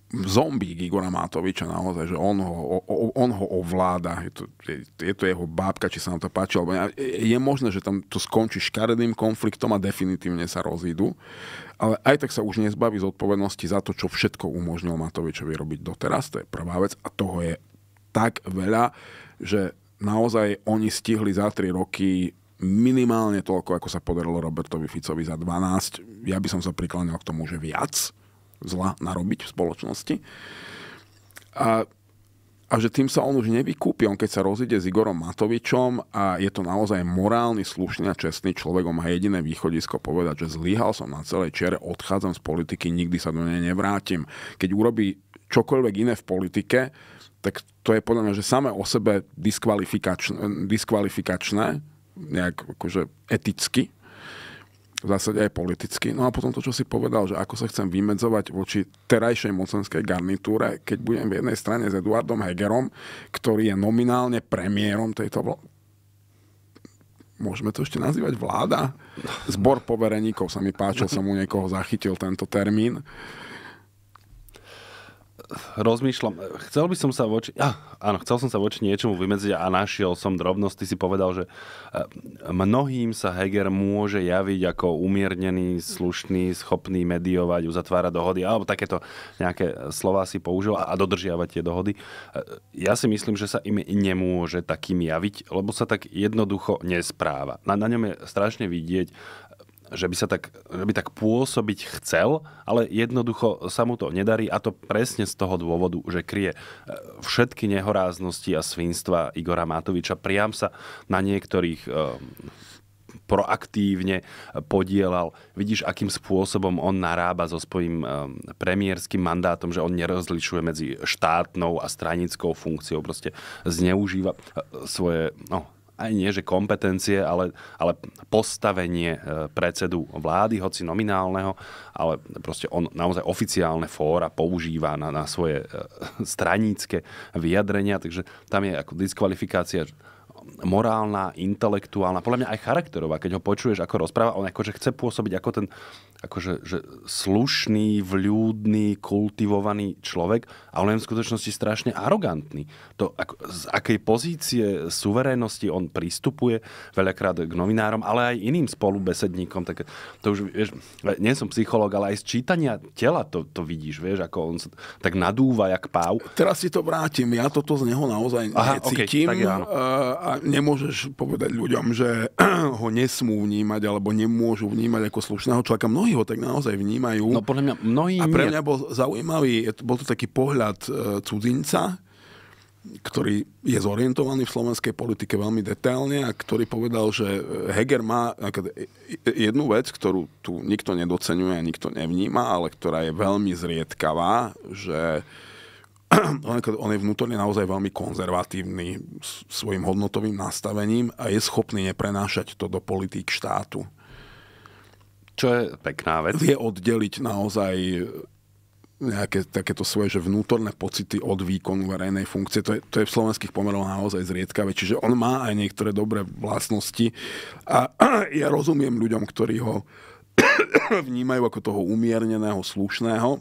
zombík Igora Matoviča naozaj, že on ho, o, on ho ovláda. Je to, je, je to jeho bábka, či sa nám to páči, alebo ne. Je možné, že tam to skončí škaredým konfliktom a definitívne sa rozídu. Ale aj tak sa už nezbaví zodpovednosti za to, čo všetko umožnil Matovičovi robiť doteraz. To je prvá vec a toho je tak veľa, že naozaj oni stihli za 3 roky minimálne toľko, ako sa podarilo Robertovi Ficovi za 12. Ja by som sa prikláňal k tomu, že viac zla narobiť v spoločnosti. A, a že tým sa on už nevykúpi. On keď sa rozíde s Igorom Matovičom a je to naozaj morálny, slušný a čestný človek, on má jediné východisko povedať, že zlyhal som na celej čere, odchádzam z politiky, nikdy sa do nej nevrátim. Keď urobí čokoľvek iné v politike, tak to je podľa mňa, že samé o sebe diskvalifikačné, diskvalifikačné nejak akože eticky v zásade aj politicky. No a potom to, čo si povedal, že ako sa chcem vymedzovať voči terajšej mocenskej garnitúre, keď budem v jednej strane s Eduardom Hegerom, ktorý je nominálne premiérom tejto vlády. Môžeme to ešte nazývať vláda? Zbor povereníkov sa mi páčil, som u niekoho zachytil tento termín rozmýšľam, chcel by som sa voči, ah, áno, chcel som sa voči niečomu vymedziť a našiel som drobnosť. Ty si povedal, že eh, mnohým sa Heger môže javiť ako umiernený, slušný, schopný mediovať, uzatvárať dohody, alebo takéto nejaké slova si použil a dodržiavať tie dohody. Eh, ja si myslím, že sa im nemôže takým javiť, lebo sa tak jednoducho nespráva. Na, na ňom je strašne vidieť, že by, sa tak, že by tak pôsobiť chcel, ale jednoducho sa mu to nedarí a to presne z toho dôvodu, že kryje eh, všetky nehoráznosti a svinstva Igora Matoviča. Priam sa na niektorých eh, proaktívne eh, podielal. Vidíš, akým spôsobom on narába so svojím premiérským mandátom, že on nerozlišuje medzi štátnou a stranickou funkciou, proste zneužíva svoje, no, aj nie, že kompetencie, ale, ale postavenie e, predsedu vlády, hoci nominálneho, ale proste on naozaj oficiálne fóra používa na, na svoje e, stranícke vyjadrenia, takže tam je ako diskvalifikácia morálna, intelektuálna, podľa mňa aj charakterová. Keď ho počuješ, ako rozpráva, on akože chce pôsobiť ako ten akože, že slušný, vľúdny, kultivovaný človek, ale on je v skutočnosti strašne arogantný. To, ako, z akej pozície suverénnosti on pristupuje veľakrát k novinárom, ale aj iným spolubesedníkom. Tak to už, vieš, nie som psychológ, ale aj z čítania tela to, to vidíš, vieš, ako on sa tak nadúva, jak páv. Teraz si to vrátim, ja toto z neho naozaj Aha, necítim. Okay, tak ja, eh, a nemôžeš povedať ľuďom, že ho nesmú vnímať alebo nemôžu vnímať ako slušného človeka. Mnohí ho tak naozaj vnímajú. No podľa mňa mnohí A pre mňa bol zaujímavý, bol to taký pohľad e, cudzinca, ktorý je zorientovaný v slovenskej politike veľmi detailne a ktorý povedal, že e, Heger má e, jednu vec, ktorú tu nikto nedocenuje a nikto nevníma, ale ktorá je veľmi zriedkavá, že No, on je vnútorne naozaj veľmi konzervatívny svojim hodnotovým nastavením a je schopný neprenášať to do politík štátu. Čo je pekná vec. Vie oddeliť naozaj nejaké takéto svoje že vnútorné pocity od výkonu verejnej funkcie. To je, to je v slovenských pomeroch naozaj zriedkavé. Čiže on má aj niektoré dobré vlastnosti a ja rozumiem ľuďom, ktorí ho vnímajú ako toho umierneného, slušného.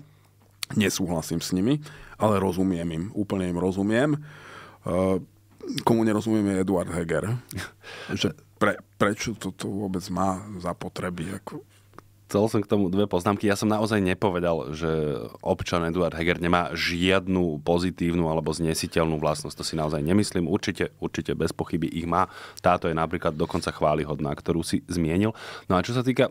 Nesúhlasím s nimi, ale rozumiem im, úplne im rozumiem. E, komu nerozumiem je Eduard Heger. že pre, prečo to, to vôbec má za potreby? Ako chcel som k tomu dve poznámky. Ja som naozaj nepovedal, že občan Eduard Heger nemá žiadnu pozitívnu alebo znesiteľnú vlastnosť. To si naozaj nemyslím. Určite, určite bez pochyby ich má. Táto je napríklad dokonca chválihodná, ktorú si zmienil. No a čo sa týka,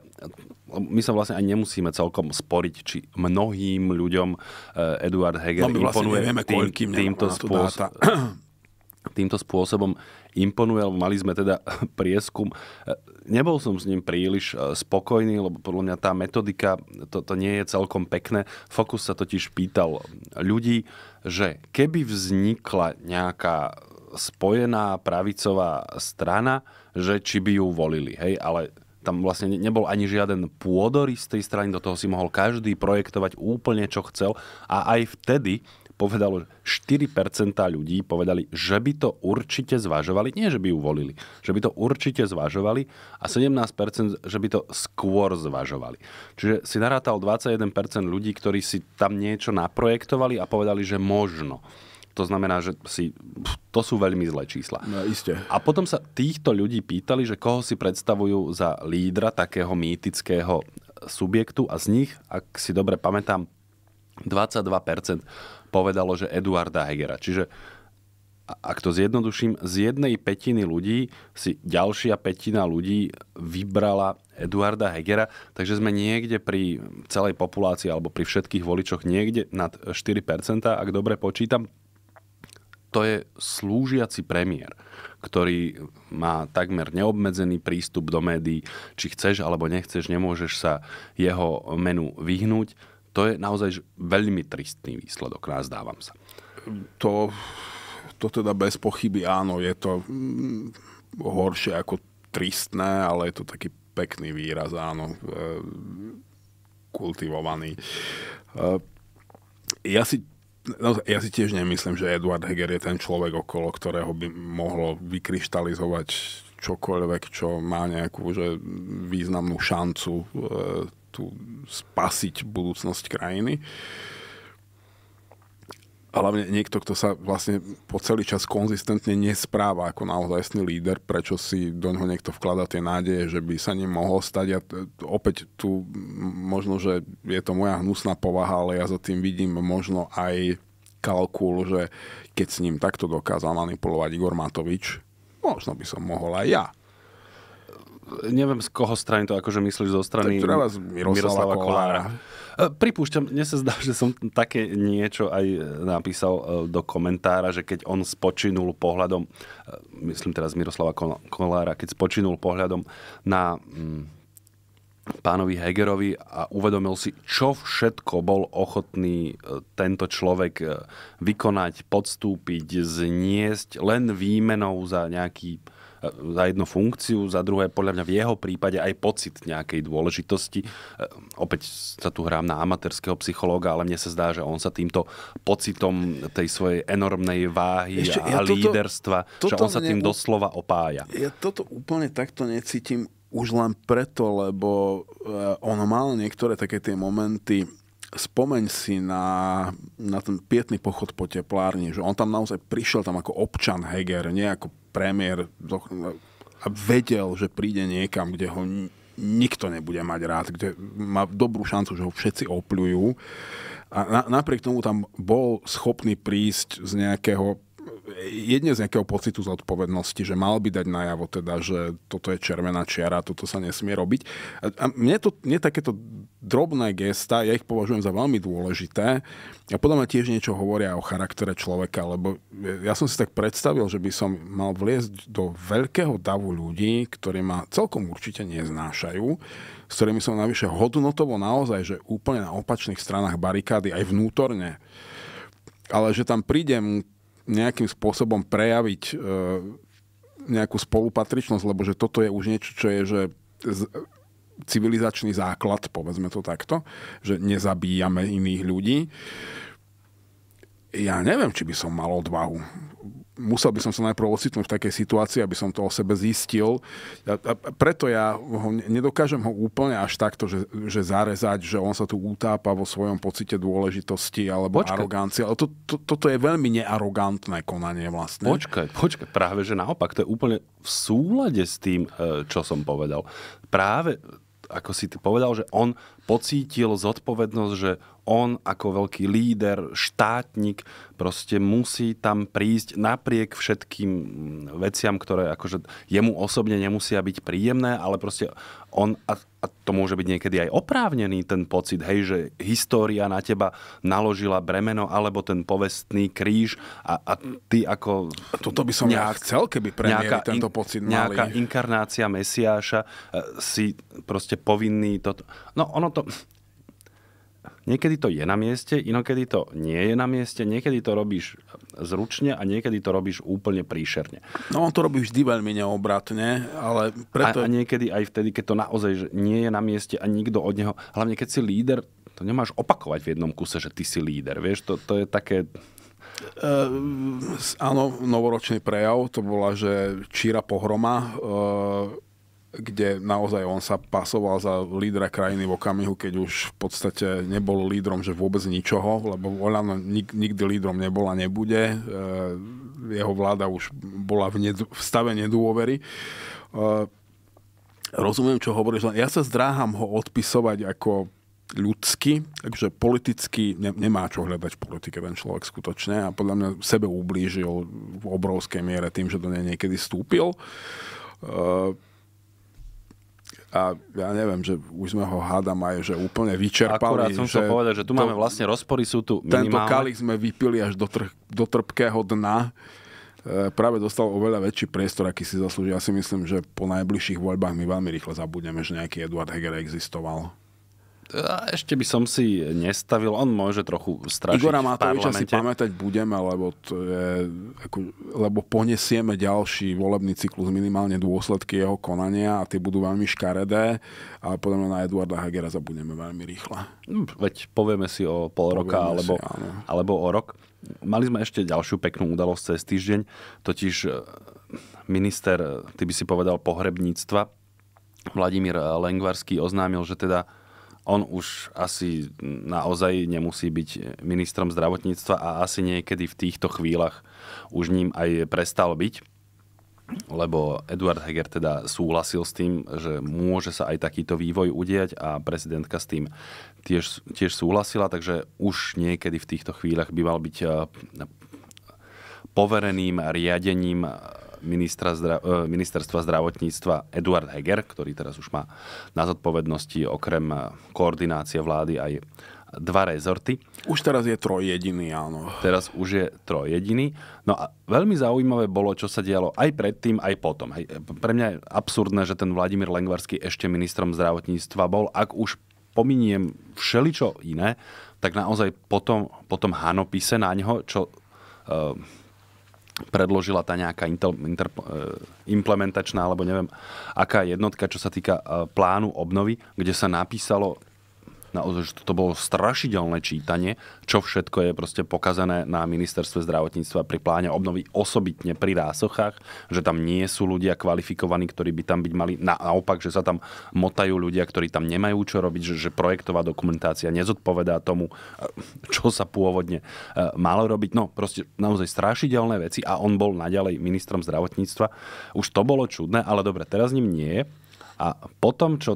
my sa vlastne ani nemusíme celkom sporiť, či mnohým ľuďom eh, Eduard Heger no, vlastne imponuje nevieme, tým, týmto spôsobom týmto spôsobom imponuje, mali sme teda prieskum eh, Nebol som s ním príliš eh, spokojný, lebo podľa mňa tá metodika, to, to nie je celkom pekné. Fokus sa totiž pýtal ľudí, že keby vznikla nejaká spojená pravicová strana, že či by ju volili. Hej, ale tam vlastne nebol ani žiaden pôdory z tej strany, do toho si mohol každý projektovať úplne, čo chcel. A aj vtedy povedalo, 4% ľudí povedali, že by to určite zvažovali, nie že by ju volili, že by to určite zvažovali a 17%, že by to skôr zvažovali. Čiže si narátal 21% ľudí, ktorí si tam niečo naprojektovali a povedali, že možno. To znamená, že si, to sú veľmi zlé čísla. No, iste. A potom sa týchto ľudí pýtali, že koho si predstavujú za lídra takého mýtického subjektu a z nich, ak si dobre pamätám, 22% povedalo, že Eduarda Hegera. Čiže ak to zjednoduším, z jednej petiny ľudí si ďalšia petina ľudí vybrala Eduarda Hegera, takže sme niekde pri celej populácii alebo pri všetkých voličoch niekde nad 4%, ak dobre počítam. To je slúžiaci premiér, ktorý má takmer neobmedzený prístup do médií. Či chceš alebo nechceš, nemôžeš sa jeho menu vyhnúť to je naozaj veľmi tristný výsledok, názdávam sa. To, to teda bez pochyby áno, je to mm, horšie ako tristné, ale je to taký pekný výraz, áno, e, kultivovaný. E, ja si No, ja si tiež nemyslím, že Eduard Heger je ten človek, okolo ktorého by mohlo vykryštalizovať čokoľvek, čo má nejakú že významnú šancu e, tu spasiť budúcnosť krajiny. Ale niekto, kto sa vlastne po celý čas konzistentne nespráva ako naozajstný líder, prečo si do ňoho niekto vklada tie nádeje, že by sa ním mohol stať. Ja opäť tu možno, že je to moja hnusná povaha, ale ja za tým vidím možno aj kalkul, že keď s ním takto dokázal manipulovať Igor Matovič, možno by som mohol aj ja neviem z koho strany to akože myslíš, zo strany Miroslava, Miroslava Kolára. Kolára. E, pripúšťam, mne sa zdá, že som také niečo aj e, napísal e, do komentára, že keď on spočinul pohľadom, myslím teraz Miroslava Kolára, keď spočinul pohľadom na mm, pánovi Hegerovi a uvedomil si, čo všetko bol ochotný tento človek vykonať, podstúpiť, zniesť len výmenou za nejaký za jednu funkciu, za druhé podľa mňa v jeho prípade aj pocit nejakej dôležitosti. E, opäť sa tu hrám na amatérskeho psychológa, ale mne sa zdá, že on sa týmto pocitom tej svojej enormnej váhy Ešte, a ja líderstva, toto že on sa tým mne, doslova opája. Ja toto úplne takto necítim už len preto, lebo e, on mal niektoré také tie momenty, spomeň si na, na ten pietný pochod po teplárni, že on tam naozaj prišiel tam ako občan Heger, nie ako premiér a vedel, že príde niekam, kde ho nikto nebude mať rád, kde má dobrú šancu, že ho všetci opľujú. A na, napriek tomu tam bol schopný prísť z nejakého jedne z nejakého pocitu zodpovednosti, že mal by dať najavo teda, že toto je červená čiara, toto sa nesmie robiť. A mne, to, mne takéto drobné gesta, ja ich považujem za veľmi dôležité a podľa mňa tiež niečo hovoria o charaktere človeka, lebo ja som si tak predstavil, že by som mal vliesť do veľkého davu ľudí, ktorí ma celkom určite neznášajú, s ktorými som navyše hodnotovo naozaj, že úplne na opačných stranách barikády, aj vnútorne ale že tam prídem nejakým spôsobom prejaviť e, nejakú spolupatričnosť, lebo že toto je už niečo, čo je, že civilizačný základ, povedzme to takto, že nezabíjame iných ľudí. Ja neviem, či by som mal odvahu musel by som sa najprv ocitnúť v takej situácii, aby som to o sebe zistil. A, a preto ja ho nedokážem ho úplne až takto, že, že zarezať, že on sa tu utápa vo svojom pocite dôležitosti alebo počkaj. arogancie. Ale to, to, toto je veľmi nearogantné konanie vlastne. Počkaj, počkaj, práve že naopak, to je úplne v súlade s tým, e, čo som povedal. Práve ako si ty povedal, že on pocítil zodpovednosť, že on ako veľký líder, štátnik proste musí tam prísť napriek všetkým veciam, ktoré akože jemu osobne nemusia byť príjemné, ale proste on, a, a to môže byť niekedy aj oprávnený ten pocit, hej, že história na teba naložila bremeno, alebo ten povestný kríž a, a ty ako... A toto by som nejak, ja chcel, keby premiéri tento pocit mali. Nejaká inkarnácia Mesiáša e, si proste povinný toto... No ono to niekedy to je na mieste, inokedy to nie je na mieste, niekedy to robíš zručne a niekedy to robíš úplne príšerne. No on to robí vždy veľmi neobratne, ale preto... A, a niekedy aj vtedy, keď to naozaj že nie je na mieste a nikto od neho... Hlavne keď si líder, to nemáš opakovať v jednom kuse, že ty si líder, vieš, to, to je také... Uh, áno, novoročný prejav, to bola, že číra pohroma. Uh, kde naozaj on sa pasoval za lídra krajiny v okamihu, keď už v podstate nebol lídrom, že vôbec ničoho, lebo Olano nik, nikdy lídrom nebola a nebude. E, jeho vláda už bola v, ned- v stave nedôvery. E, rozumiem, čo hovoríš, len ja sa zdráham ho odpisovať ako ľudský, takže politicky ne, nemá čo hľadať v politike ten človek skutočne a podľa mňa sebe ublížil v obrovskej miere tým, že do nej niekedy vstúpil. Uh, a ja neviem, že už sme ho hádam aj, že úplne vyčerpali. Akurát som chcel povedať, že tu to, máme vlastne rozpory, sú tu minimálne. Tento kalich sme vypili až do, tr- do trpkého dna e, práve dostal oveľa väčší priestor, aký si zaslúži. Ja si myslím, že po najbližších voľbách my veľmi rýchle zabudneme, že nejaký Eduard Heger existoval ešte by som si nestavil, on môže trochu strašiť Igora Matoviča si pamätať budeme, lebo, to je, ako, lebo ponesieme ďalší volebný cyklus, minimálne dôsledky jeho konania a tie budú veľmi škaredé ale podľa mňa na Eduarda Hagera zabudneme veľmi rýchle. Hm, veď povieme si o pol povieme roka alebo, si, alebo, alebo o rok. Mali sme ešte ďalšiu peknú udalosť cez týždeň, totiž e, minister, ty by si povedal, pohrebníctva Vladimír Lengvarský oznámil, že teda on už asi naozaj nemusí byť ministrom zdravotníctva a asi niekedy v týchto chvíľach už ním aj prestal byť lebo Eduard Heger teda súhlasil s tým, že môže sa aj takýto vývoj udiať a prezidentka s tým tiež, tiež súhlasila, takže už niekedy v týchto chvíľach by mal byť eh, povereným riadením eh, ministra zdra, e, ministerstva zdravotníctva Eduard Heger, ktorý teraz už má na zodpovednosti okrem e, koordinácie vlády aj dva rezorty. Už teraz je trojjediný, áno. Teraz už je troj jediný. No a veľmi zaujímavé bolo, čo sa dialo aj predtým, aj potom. Hej. Pre mňa je absurdné, že ten Vladimír Lengvarský ešte ministrom zdravotníctva bol. Ak už pominiem všeličo iné, tak naozaj potom, potom hanopise na ňo, čo uh, predložila tá nejaká inter, inter, e, implementačná, alebo neviem, aká jednotka, čo sa týka e, plánu obnovy, kde sa napísalo naozaj, že to bolo strašidelné čítanie, čo všetko je proste pokazané na ministerstve zdravotníctva pri pláne obnovy osobitne pri rásochách, že tam nie sú ľudia kvalifikovaní, ktorí by tam byť mali, naopak, že sa tam motajú ľudia, ktorí tam nemajú čo robiť, že, že projektová dokumentácia nezodpovedá tomu, eh, čo sa pôvodne eh, malo robiť. No proste naozaj strašidelné veci a on bol naďalej ministrom zdravotníctva. Už to bolo čudné, ale dobre, teraz ním nie je. A potom, čo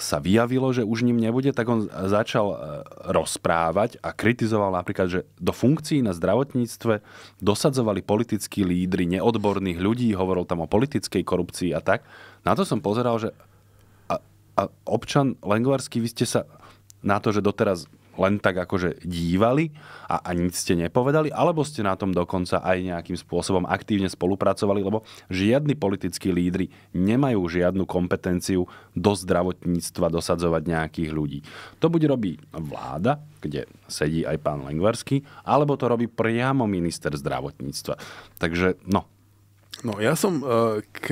sa vyjavilo, že už ním nebude, tak on začal e, rozprávať a kritizoval napríklad, že do funkcií na zdravotníctve dosadzovali politickí lídry neodborných ľudí, hovoril tam o politickej korupcii a tak. Na to som pozeral, že a, a občan Lengvarský, vy ste sa na to, že doteraz len tak akože dívali a, a nič ste nepovedali, alebo ste na tom dokonca aj nejakým spôsobom aktívne spolupracovali, lebo žiadni politickí lídry nemajú žiadnu kompetenciu do zdravotníctva dosadzovať nejakých ľudí. To buď robí vláda, kde sedí aj pán Lengvarský, alebo to robí priamo minister zdravotníctva. Takže no. No ja som e, k,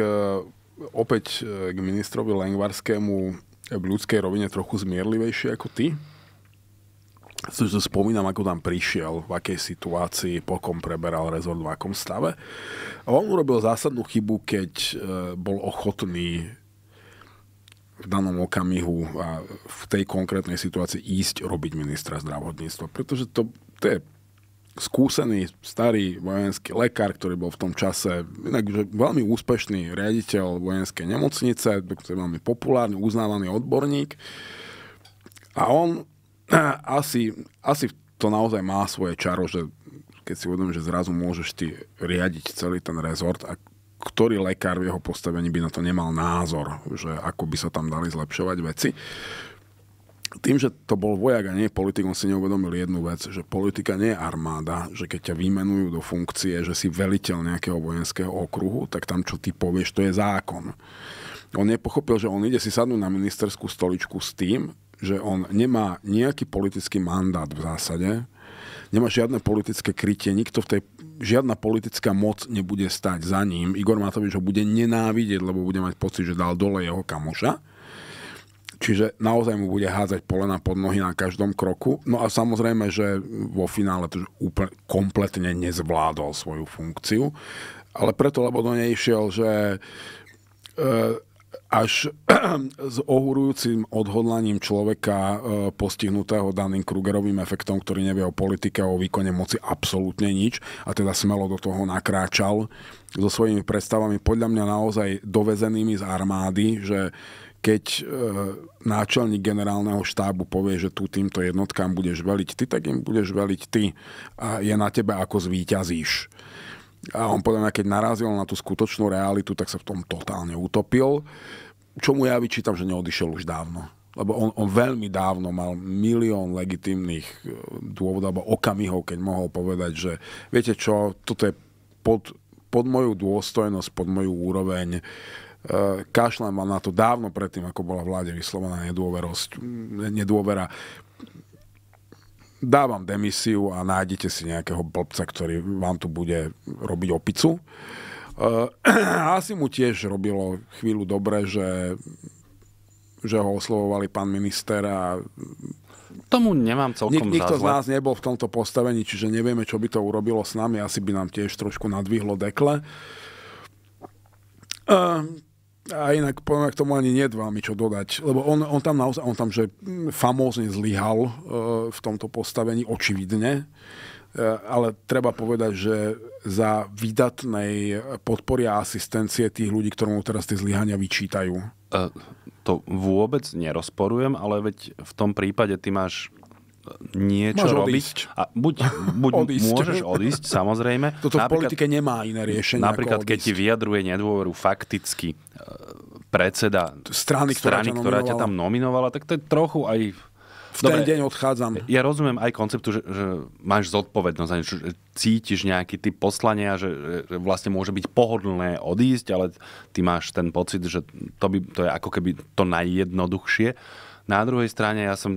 opäť e, k ministrovi Lengvarskému v ľudskej rovine trochu zmierlivejší ako ty si spomínam, ako tam prišiel, v akej situácii, po kom preberal rezort, v akom stave. A on urobil zásadnú chybu, keď e, bol ochotný v danom okamihu a v tej konkrétnej situácii ísť robiť ministra zdravotníctva. Pretože to, to je skúsený, starý vojenský lekár, ktorý bol v tom čase inak, že veľmi úspešný riaditeľ vojenskej nemocnice, veľmi populárny, uznávaný odborník. A on asi, asi to naozaj má svoje čaro, že keď si uvedomíš, že zrazu môžeš ty riadiť celý ten rezort a ktorý lekár v jeho postavení by na to nemal názor, že ako by sa tam dali zlepšovať veci. Tým, že to bol vojak a nie politik, on si neuvedomil jednu vec, že politika nie je armáda, že keď ťa vymenujú do funkcie, že si veliteľ nejakého vojenského okruhu, tak tam, čo ty povieš, to je zákon. On nepochopil, že on ide si sadnúť na ministerskú stoličku s tým, že on nemá nejaký politický mandát v zásade, nemá žiadne politické krytie, nikto v tej, žiadna politická moc nebude stať za ním. Igor Matovič ho bude nenávidieť, lebo bude mať pocit, že dal dole jeho kamoša. Čiže naozaj mu bude hádzať polena pod nohy na každom kroku. No a samozrejme, že vo finále to úplne kompletne nezvládol svoju funkciu. Ale preto, lebo do nej išiel, že e, až s ohurujúcim odhodlaním človeka e, postihnutého daným Krugerovým efektom, ktorý nevie o politike a o výkone moci absolútne nič a teda smelo do toho nakráčal so svojimi predstavami podľa mňa naozaj dovezenými z armády, že keď e, náčelník generálneho štábu povie, že tu týmto jednotkám budeš veliť ty, tak im budeš veliť ty a je na tebe, ako zvíťazíš. A on podľa mňa, keď narazil na tú skutočnú realitu, tak sa v tom totálne utopil. Čo mu ja vyčítam, že neodišiel už dávno lebo on, on veľmi dávno mal milión legitimných e, dôvodov alebo okamihov, keď mohol povedať, že viete čo, toto je pod, pod moju dôstojnosť, pod moju úroveň, e, kašlem na to dávno predtým, ako bola vláde vyslovená nedôverosť, nedôvera dávam demisiu a nájdete si nejakého blbca, ktorý vám tu bude robiť opicu. Eh, asi mu tiež robilo chvíľu dobre, že, že ho oslovovali pán minister a Tomu nemám celkom Nik, Nikto zázle. z nás nebol v tomto postavení, čiže nevieme, čo by to urobilo s nami. Asi by nám tiež trošku nadvihlo dekle. Ehm, a inak podľa k tomu ani nie mi čo dodať, lebo on, on tam naozaj, on tam že famózne zlyhal e, v tomto postavení, očividne, e, ale treba povedať, že za výdatnej podpory a asistencie tých ľudí, ktorom teraz tie zlyhania vyčítajú. E, to vôbec nerozporujem, ale veď v tom prípade ty máš niečo Môže robiť. Odísť. A buď, buď odísť. môžeš odísť, samozrejme. Toto napríklad, v politike nemá iné riešenie. Napríklad, keď ti vyjadruje nedôveru fakticky e, predseda strany, ktorá, strany, ktorá, ktorá ťa tam nominovala, tak to je trochu aj... V Dobre, ten deň odchádzam. Ja rozumiem aj konceptu, že, že máš zodpovednosť, že cítiš nejaký typ poslania, že, že vlastne môže byť pohodlné odísť, ale ty máš ten pocit, že to, by, to je ako keby to najjednoduchšie. Na druhej strane ja som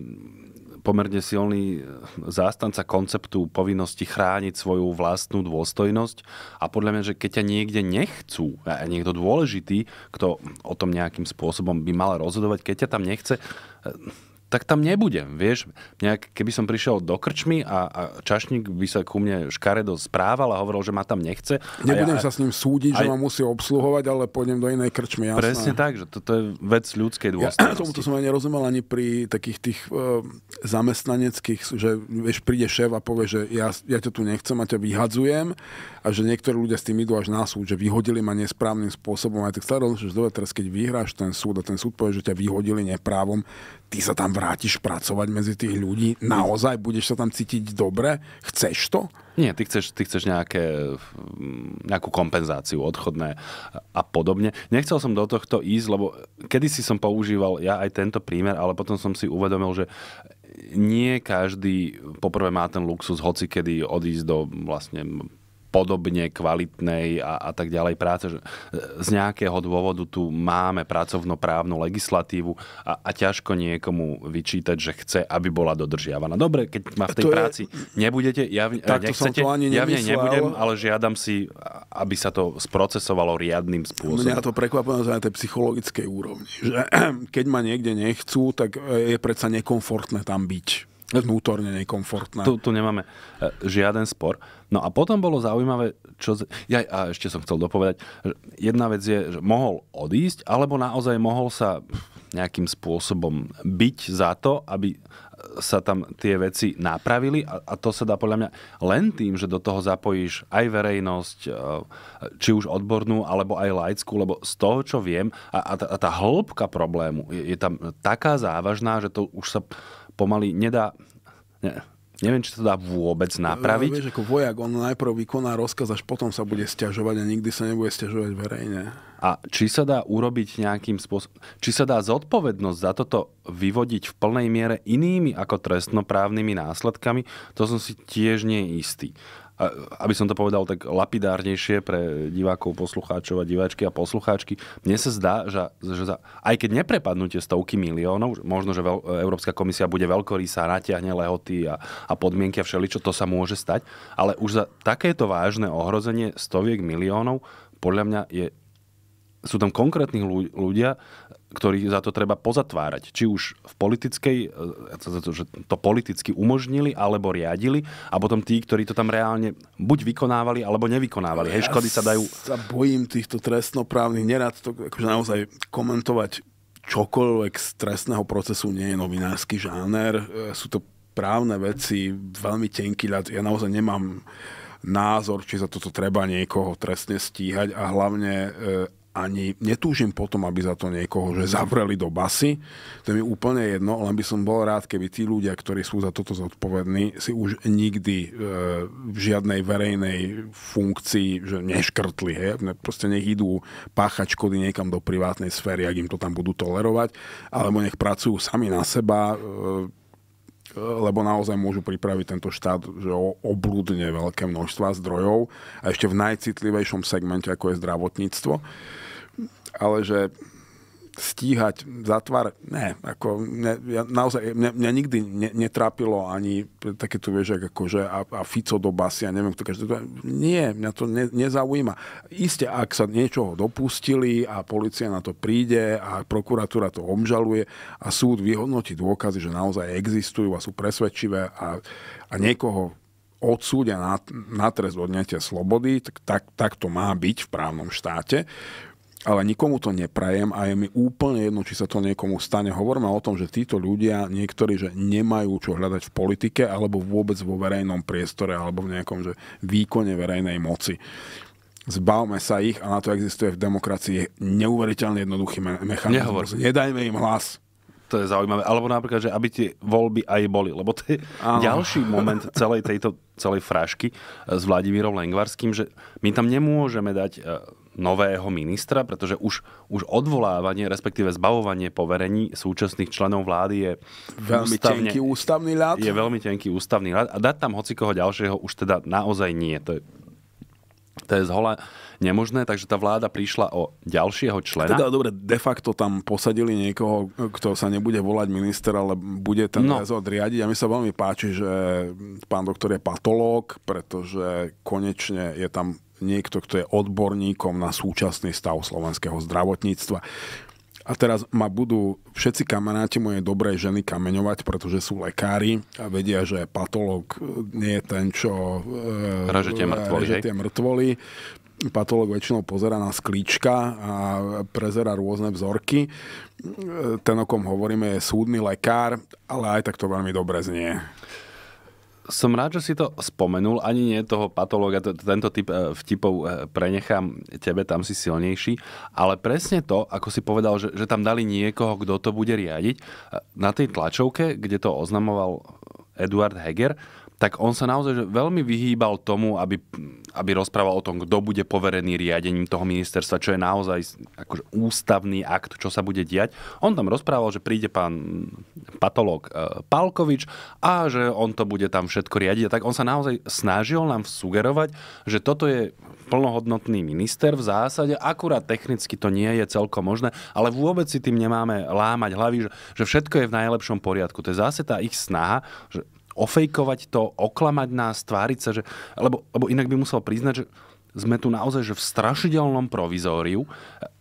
pomerne silný e, zástanca konceptu povinnosti chrániť svoju vlastnú dôstojnosť a podľa mňa, že keď ťa niekde nechcú, a niekto dôležitý, kto o tom nejakým spôsobom by mal rozhodovať, keď ťa tam nechce, e, tak tam nebudem, vieš. Nejak, keby som prišiel do krčmy a, a čašník by sa ku mne škaredo správal a hovoril, že ma tam nechce. Nebudem ja, sa s ním súdiť, aj, že ma musí obsluhovať, ale pôjdem do inej krčmy. Jasná. Presne tak, že toto je vec ľudskej dôstojnosti. Ja tomuto som aj nerozumel ani pri takých tých uh, zamestnaneckých, že vieš, príde šéf a povie, že ja, ja ťa tu nechcem a ťa vyhadzujem a že niektorí ľudia s tým idú až na súd, že vyhodili ma nesprávnym spôsobom. Aj tak stále že teraz keď vyhráš ten súd a ten súd povie, že ťa vyhodili neprávom, ty sa tam vrátiš pracovať medzi tých ľudí? Naozaj budeš sa tam cítiť dobre? Chceš to? Nie, ty chceš, ty chceš nejaké, nejakú kompenzáciu, odchodné a podobne. Nechcel som do tohto ísť, lebo kedysi som používal ja aj tento prímer, ale potom som si uvedomil, že nie každý poprvé má ten luxus hoci kedy odísť do vlastne podobne kvalitnej a, a tak ďalej práce. Že e, z nejakého dôvodu tu máme pracovnoprávnu legislatívu a, a ťažko niekomu vyčítať, že chce, aby bola dodržiavaná. Dobre, keď ma v tej to práci je... nebudete, ja tak nechcete, to ani ja v nej nebudem, ale žiadam si, aby sa to sprocesovalo riadnym spôsobom. Mňa to prekvapujem, na tej psychologickej úrovni. Že, keď ma niekde nechcú, tak e, je predsa nekomfortné tam byť. Vnútorne nekomfortné. Tu, tu nemáme e, žiaden spor. No a potom bolo zaujímavé, čo... Ja, a ešte som chcel dopovedať, jedna vec je, že mohol odísť, alebo naozaj mohol sa nejakým spôsobom byť za to, aby sa tam tie veci napravili a, a to sa dá podľa mňa len tým, že do toho zapojíš aj verejnosť, e, či už odbornú, alebo aj laickú, lebo z toho, čo viem, a, a, tá, a tá hĺbka problému je, je tam taká závažná, že to už sa pomaly nedá... Ne, Neviem, či to dá vôbec e, napraviť. Vieš, ako vojak, on najprv vykoná rozkaz, až potom sa bude stiažovať a nikdy sa nebude stiažovať verejne. A či sa dá urobiť nejakým spôsobom, či sa dá zodpovednosť za toto vyvodiť v plnej miere inými ako trestnoprávnymi následkami, to som si tiež nie istý aby som to povedal tak lapidárnejšie pre divákov, poslucháčov a diváčky a poslucháčky, mne sa zdá, že, že za, aj keď neprepadnúte stovky miliónov, možno, že veľ, e, Európska komisia bude veľkorysá, natiahne lehoty a, a podmienky a všeličo, to sa môže stať, ale už za takéto vážne ohrozenie stoviek miliónov, podľa mňa je sú tam konkrétni ľudia ktorý za to treba pozatvárať. Či už v politickej, e, že to politicky umožnili, alebo riadili, a potom tí, ktorí to tam reálne buď vykonávali, alebo nevykonávali. Ja Hej, škody sa dajú... sa bojím týchto trestnoprávnych, nerad to akože naozaj komentovať čokoľvek z trestného procesu nie je novinársky žáner. E, sú to právne veci, veľmi tenký ľad. Ja naozaj nemám názor, či za toto treba niekoho trestne stíhať a hlavne e, ani netúžim potom, aby za to niekoho, že zavreli do basy. To je mi úplne jedno, len by som bol rád, keby tí ľudia, ktorí sú za toto zodpovední, si už nikdy e, v žiadnej verejnej funkcii že neškrtli. He? Proste nech idú páchať škody niekam do privátnej sféry, ak im to tam budú tolerovať, alebo nech pracujú sami na seba, e, lebo naozaj môžu pripraviť tento štát že o oblúdne veľké množstva zdrojov a ešte v najcitlivejšom segmente, ako je zdravotníctvo ale že stíhať zatvar, ne, ako ne, ja, naozaj mňa, mňa nikdy ne, netrápilo ani takéto vieš, že a, a Fico do basy ja neviem, kto každý, nie, mňa to ne, nezaujíma. Isté, ak sa niečoho dopustili a policia na to príde a prokuratúra to obžaluje a súd vyhodnotí dôkazy, že naozaj existujú a sú presvedčivé a, a niekoho odsúdia na, na trest odňatia slobody, tak, tak, tak to má byť v právnom štáte ale nikomu to neprajem a je mi úplne jedno, či sa to niekomu stane. Hovorme o tom, že títo ľudia, niektorí, že nemajú čo hľadať v politike alebo vôbec vo verejnom priestore alebo v nejakom že výkone verejnej moci. Zbavme sa ich a na to existuje v demokracii neuveriteľne jednoduchý me- mechanizmus. Nehovor. Nedajme im hlas. To je zaujímavé. Alebo napríklad, že aby tie voľby aj boli. Lebo to je ano. ďalší moment celej tejto celej frášky eh, s Vladimírom Lengvarským, že my tam nemôžeme dať eh, nového ministra, pretože už, už odvolávanie, respektíve zbavovanie poverení súčasných členov vlády je veľmi ústavne, tenký ústavný ľad. Je veľmi tenký ústavný ľad a dať tam hocikoho ďalšieho už teda naozaj nie. To je to je zhola nemožné, takže tá vláda prišla o ďalšieho člena. Teda dobre, de facto tam posadili niekoho, kto sa nebude volať minister, ale bude ten no. rezort riadiť. A mi sa veľmi páči, že pán doktor je patológ, pretože konečne je tam niekto, kto je odborníkom na súčasný stav slovenského zdravotníctva. A teraz ma budú všetci kamaráti mojej dobrej ženy kameňovať, pretože sú lekári a vedia, že patolog e, nie je ten, čo e, režete mŕtvoly. Režete mŕtvoly. väčšinou pozera na sklíčka a prezera rôzne vzorky. E, ten, o kom hovoríme, je súdny lekár, ale aj tak to veľmi dobre znie som rád, že si to spomenul. Ani nie toho patológa, tento typ e, vtipov e, prenechám tebe, tam si silnejší. Ale presne to, ako si povedal, že, že tam dali niekoho, kto to bude riadiť. E, na tej tlačovke, kde to oznamoval Eduard Heger, tak on sa naozaj veľmi vyhýbal tomu, aby, aby rozprával o tom, kto bude poverený riadením toho ministerstva, čo je naozaj akože ústavný akt, čo sa bude diať. On tam rozprával, že príde pán patológ e, Palkovič a že on to bude tam všetko riadiť. A Tak on sa naozaj snažil nám sugerovať, že toto je plnohodnotný minister v zásade, akurát technicky to nie je celkom možné, ale vôbec si tým nemáme lámať hlavy, že, že všetko je v najlepšom poriadku. To je zase tá ich snaha, že ofejkovať to, oklamať nás, tváriť sa, že, lebo, lebo inak by musel priznať, že sme tu naozaj že v strašidelnom provizóriu,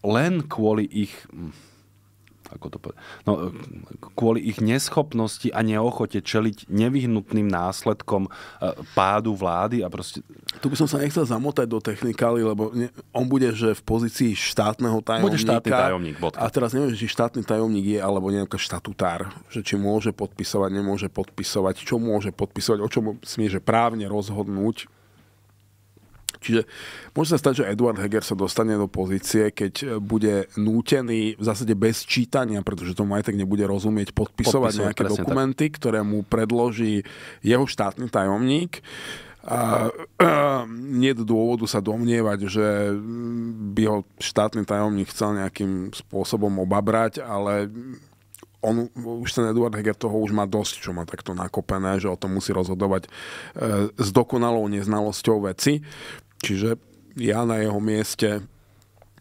len kvôli ich hm, ako to povedať, no, kvôli ich neschopnosti a neochote čeliť nevyhnutným následkom e, pádu vlády a proste... Tu by som sa nechcel zamotať do technikály, lebo ne, on bude, že v pozícii štátneho tajomníka... Bude štátny tajomník, bodka. A teraz neviem, či štátny tajomník je, alebo nejaká štatutár, že či môže podpisovať, nemôže podpisovať, čo môže podpisovať, o čom smie, že právne rozhodnúť Čiže môže sa stať, že Eduard Heger sa dostane do pozície, keď e, bude nútený v zásade bez čítania, pretože tomu aj tak nebude rozumieť, podpisovať, nejaké dokumenty, tak. ktoré mu predloží jeho štátny tajomník. A, a e, nie do dôvodu sa domnievať, že mm, by ho štátny tajomník chcel nejakým spôsobom obabrať, ale on, už ten Eduard Heger toho už má dosť, čo má takto nakopené, že o tom musí rozhodovať e, s dokonalou neznalosťou veci. Čiže ja na jeho mieste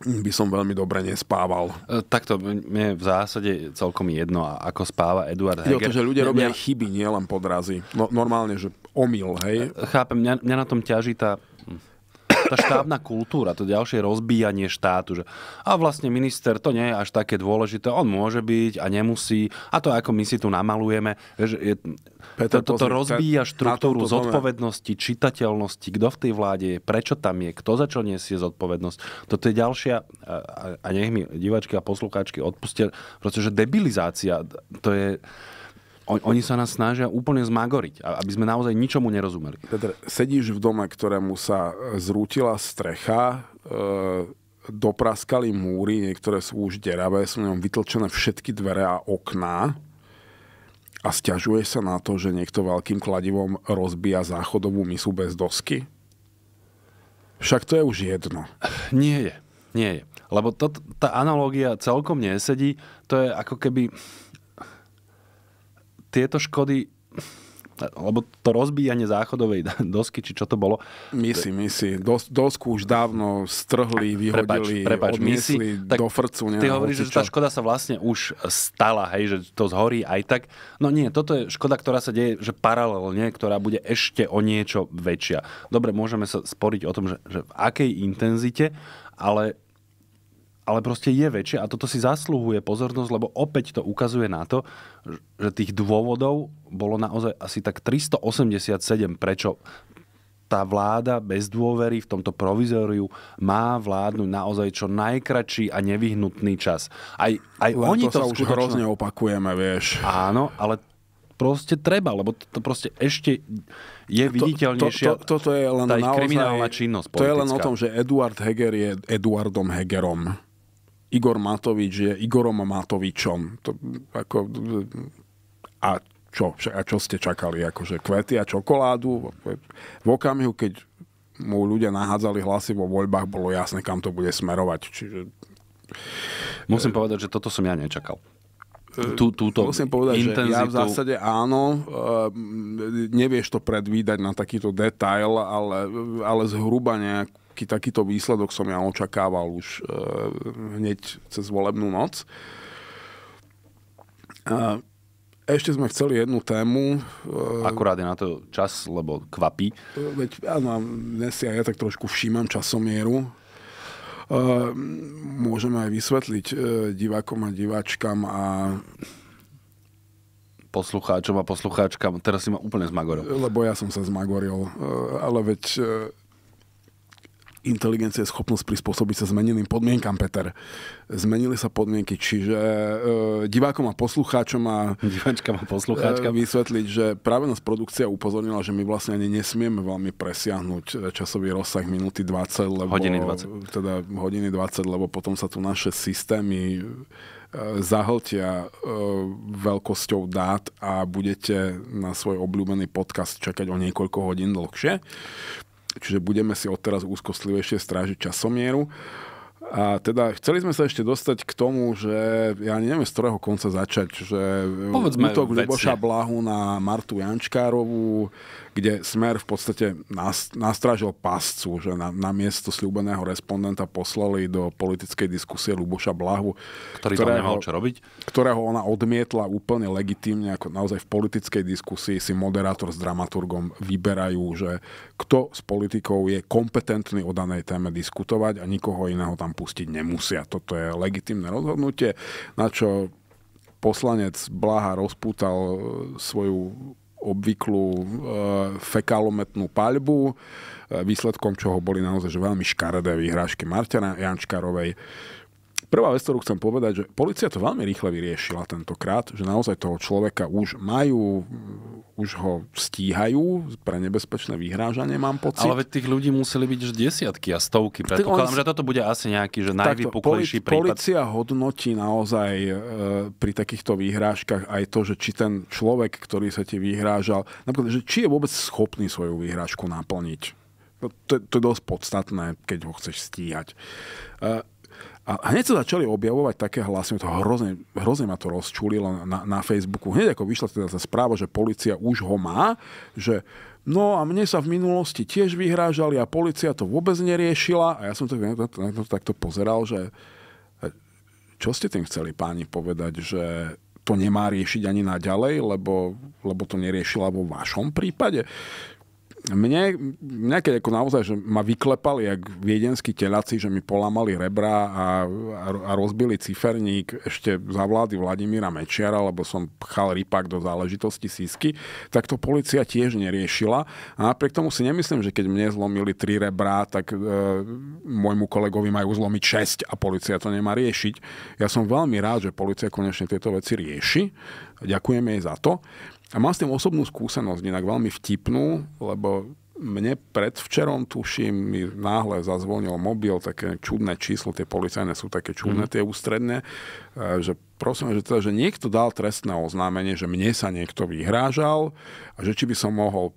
by som veľmi dobre nespával. E, takto, mne je v zásade celkom jedno, ako spáva Eduard Heger. Je to, že ľudia robia mňa... chyby, nielen podrazy. No, normálne, že omyl, hej? E, chápem, mňa, mňa na tom ťaží tá tá štátna kultúra, to ďalšie rozbíjanie štátu. Že, a vlastne minister to nie je až také dôležité, on môže byť a nemusí. A to ako my si tu namalujeme, že je, Peter, toto toto rozbíja štruktúru zodpovednosti, čitateľnosti, kto v tej vláde je, prečo tam je, kto za čo nesie zodpovednosť. Toto je ďalšia, a, a nech mi diváčky a poslucháčky odpustia, pretože debilizácia, to je on, oni sa nás snažia úplne zmagoriť, aby sme naozaj ničomu nerozumeli. Petr, sedíš v dome, ktorému sa zrútila strecha, e, dopraskali múry, niektoré sú už deravé, sú ňom vytlčené všetky dvere a okná a stiažuje sa na to, že niekto veľkým kladivom rozbíja záchodovú misu bez dosky? Však to je už jedno. Nie je. Nie je. Lebo to, tá analógia celkom nesedí. To je ako keby tieto škody lebo to rozbíjanie záchodovej dosky, či čo to bolo... Misi, misi. Dos, dosku už dávno strhli, vyhodili, prepač, prepač, odniesli misi, tak do frcu. Ty hovoríš, že tá škoda sa vlastne už stala, hej, že to zhorí aj tak. No nie, toto je škoda, ktorá sa deje, že paralelne, ktorá bude ešte o niečo väčšia. Dobre, môžeme sa sporiť o tom, že, že v akej intenzite, ale ale proste je väčšie a toto si zaslúhuje pozornosť, lebo opäť to ukazuje na to, že tých dôvodov bolo naozaj asi tak 387, prečo tá vláda bez dôvery v tomto provizóriu má vládnuť naozaj čo najkračší a nevyhnutný čas. Aj, aj Len oni to, to sa skutočno... už hrozne opakujeme, vieš. Áno, ale proste treba, lebo to proste ešte je viditeľnejšie. to, to, to, toto je len tá naozaj, kriminálna činnosť politická. To je len o tom, že Eduard Heger je Eduardom Hegerom. Igor Matovič je Igorom Matovičom. To, ako, a čo, a čo ste čakali? Akože kvety a čokoládu? V okamihu, keď mu ľudia nahádzali hlasy vo voľbách, bolo jasné, kam to bude smerovať. Čiže... Musím povedať, že toto som ja nečakal e, tú, túto Musím povedať, intenzitu. že ja v zásade áno, e, nevieš to predvídať na takýto detail, ale, ale zhruba nejak takýto výsledok som ja očakával už e, hneď cez volebnú noc. E, ešte sme chceli jednu tému. E, Akurát je na to čas, lebo kvapí. E, veď áno, dnes ja, ja tak trošku všímam časomieru. E, môžeme aj vysvetliť divákom a diváčkam a poslucháčom a poslucháčkam. Teraz si ma úplne zmagoril. Lebo ja som sa zmagoril, ale veď inteligencia je schopnosť prispôsobiť sa zmeneným podmienkam, Peter. Zmenili sa podmienky, čiže e, divákom a poslucháčom a diváčkam a poslucháčkam e, vysvetliť, že práve nás produkcia upozornila, že my vlastne ani nesmieme veľmi presiahnuť e, časový rozsah minúty 20, lebo, hodiny 20. Teda hodiny 20, lebo potom sa tu naše systémy e, zahltia e, veľkosťou dát a budete na svoj obľúbený podcast čakať o niekoľko hodín dlhšie. Čiže budeme si odteraz úzkostlivejšie strážiť časomieru. A teda chceli sme sa ešte dostať k tomu, že ja neviem z ktorého konca začať, že Povedzme útok Ľuboša Blahu na Martu Jančkárovú, kde Smer v podstate nastrážil páscu. že na, na miesto slúbeného respondenta poslali do politickej diskusie Luboša Blahu, ktorý ktorého, nemal čo robiť. ktorého ona odmietla úplne legitímne, ako naozaj v politickej diskusii si moderátor s dramaturgom vyberajú, že kto s politikou je kompetentný o danej téme diskutovať a nikoho iného tam pustiť nemusia. Toto je legitimné rozhodnutie, na čo poslanec Blaha rozpútal e, svoju obvyklú e, fekalometnú paľbu, e, výsledkom čoho boli naozaj že veľmi škaredé vyhrážky Martina Jančkarovej. Prvá vec, ktorú chcem povedať, že policia to veľmi rýchle vyriešila tentokrát, že naozaj toho človeka už majú, už ho stíhajú pre nebezpečné vyhrážanie, mám pocit. Ale veď tých ľudí museli byť už desiatky a stovky. Predpokladám, on... že toto bude asi nejaký že najvypuklejší poli- prípad. Polícia hodnotí naozaj e, pri takýchto výhrážkach aj to, že či ten človek, ktorý sa ti vyhrážal, napríklad, že či je vôbec schopný svoju výhrážku naplniť. No, to, to je dosť podstatné, keď ho chceš stíhať. E, a hneď sa začali objavovať také hlasy, to hrozne, hrozne ma to rozčulilo na, na Facebooku. Hneď ako vyšla teda tá správa, že policia už ho má, že no a mne sa v minulosti tiež vyhrážali a policia to vôbec neriešila. A ja som to, na to, na to takto pozeral, že e, čo ste tým chceli páni povedať, že to nemá riešiť ani naďalej, lebo, lebo to neriešila vo vašom prípade mne, mne keď ako naozaj, že ma vyklepali jak viedenskí teláci, že mi polamali rebra a, a, rozbili ciferník ešte za vlády Vladimíra Mečiara, lebo som pchal rypak do záležitosti sísky, tak to policia tiež neriešila. A napriek tomu si nemyslím, že keď mne zlomili tri rebra, tak e, môjmu kolegovi majú zlomiť 6 a policia to nemá riešiť. Ja som veľmi rád, že policia konečne tieto veci rieši. Ďakujem jej za to. A mám s tým osobnú skúsenosť, inak veľmi vtipnú, lebo mne predvčerom, tuším, mi náhle zazvonil mobil, také čudné číslo, tie policajné sú také čudné, mm. tie ústredné, e, že prosím, že, teda, že niekto dal trestné oznámenie, že mne sa niekto vyhrážal a že či by som mohol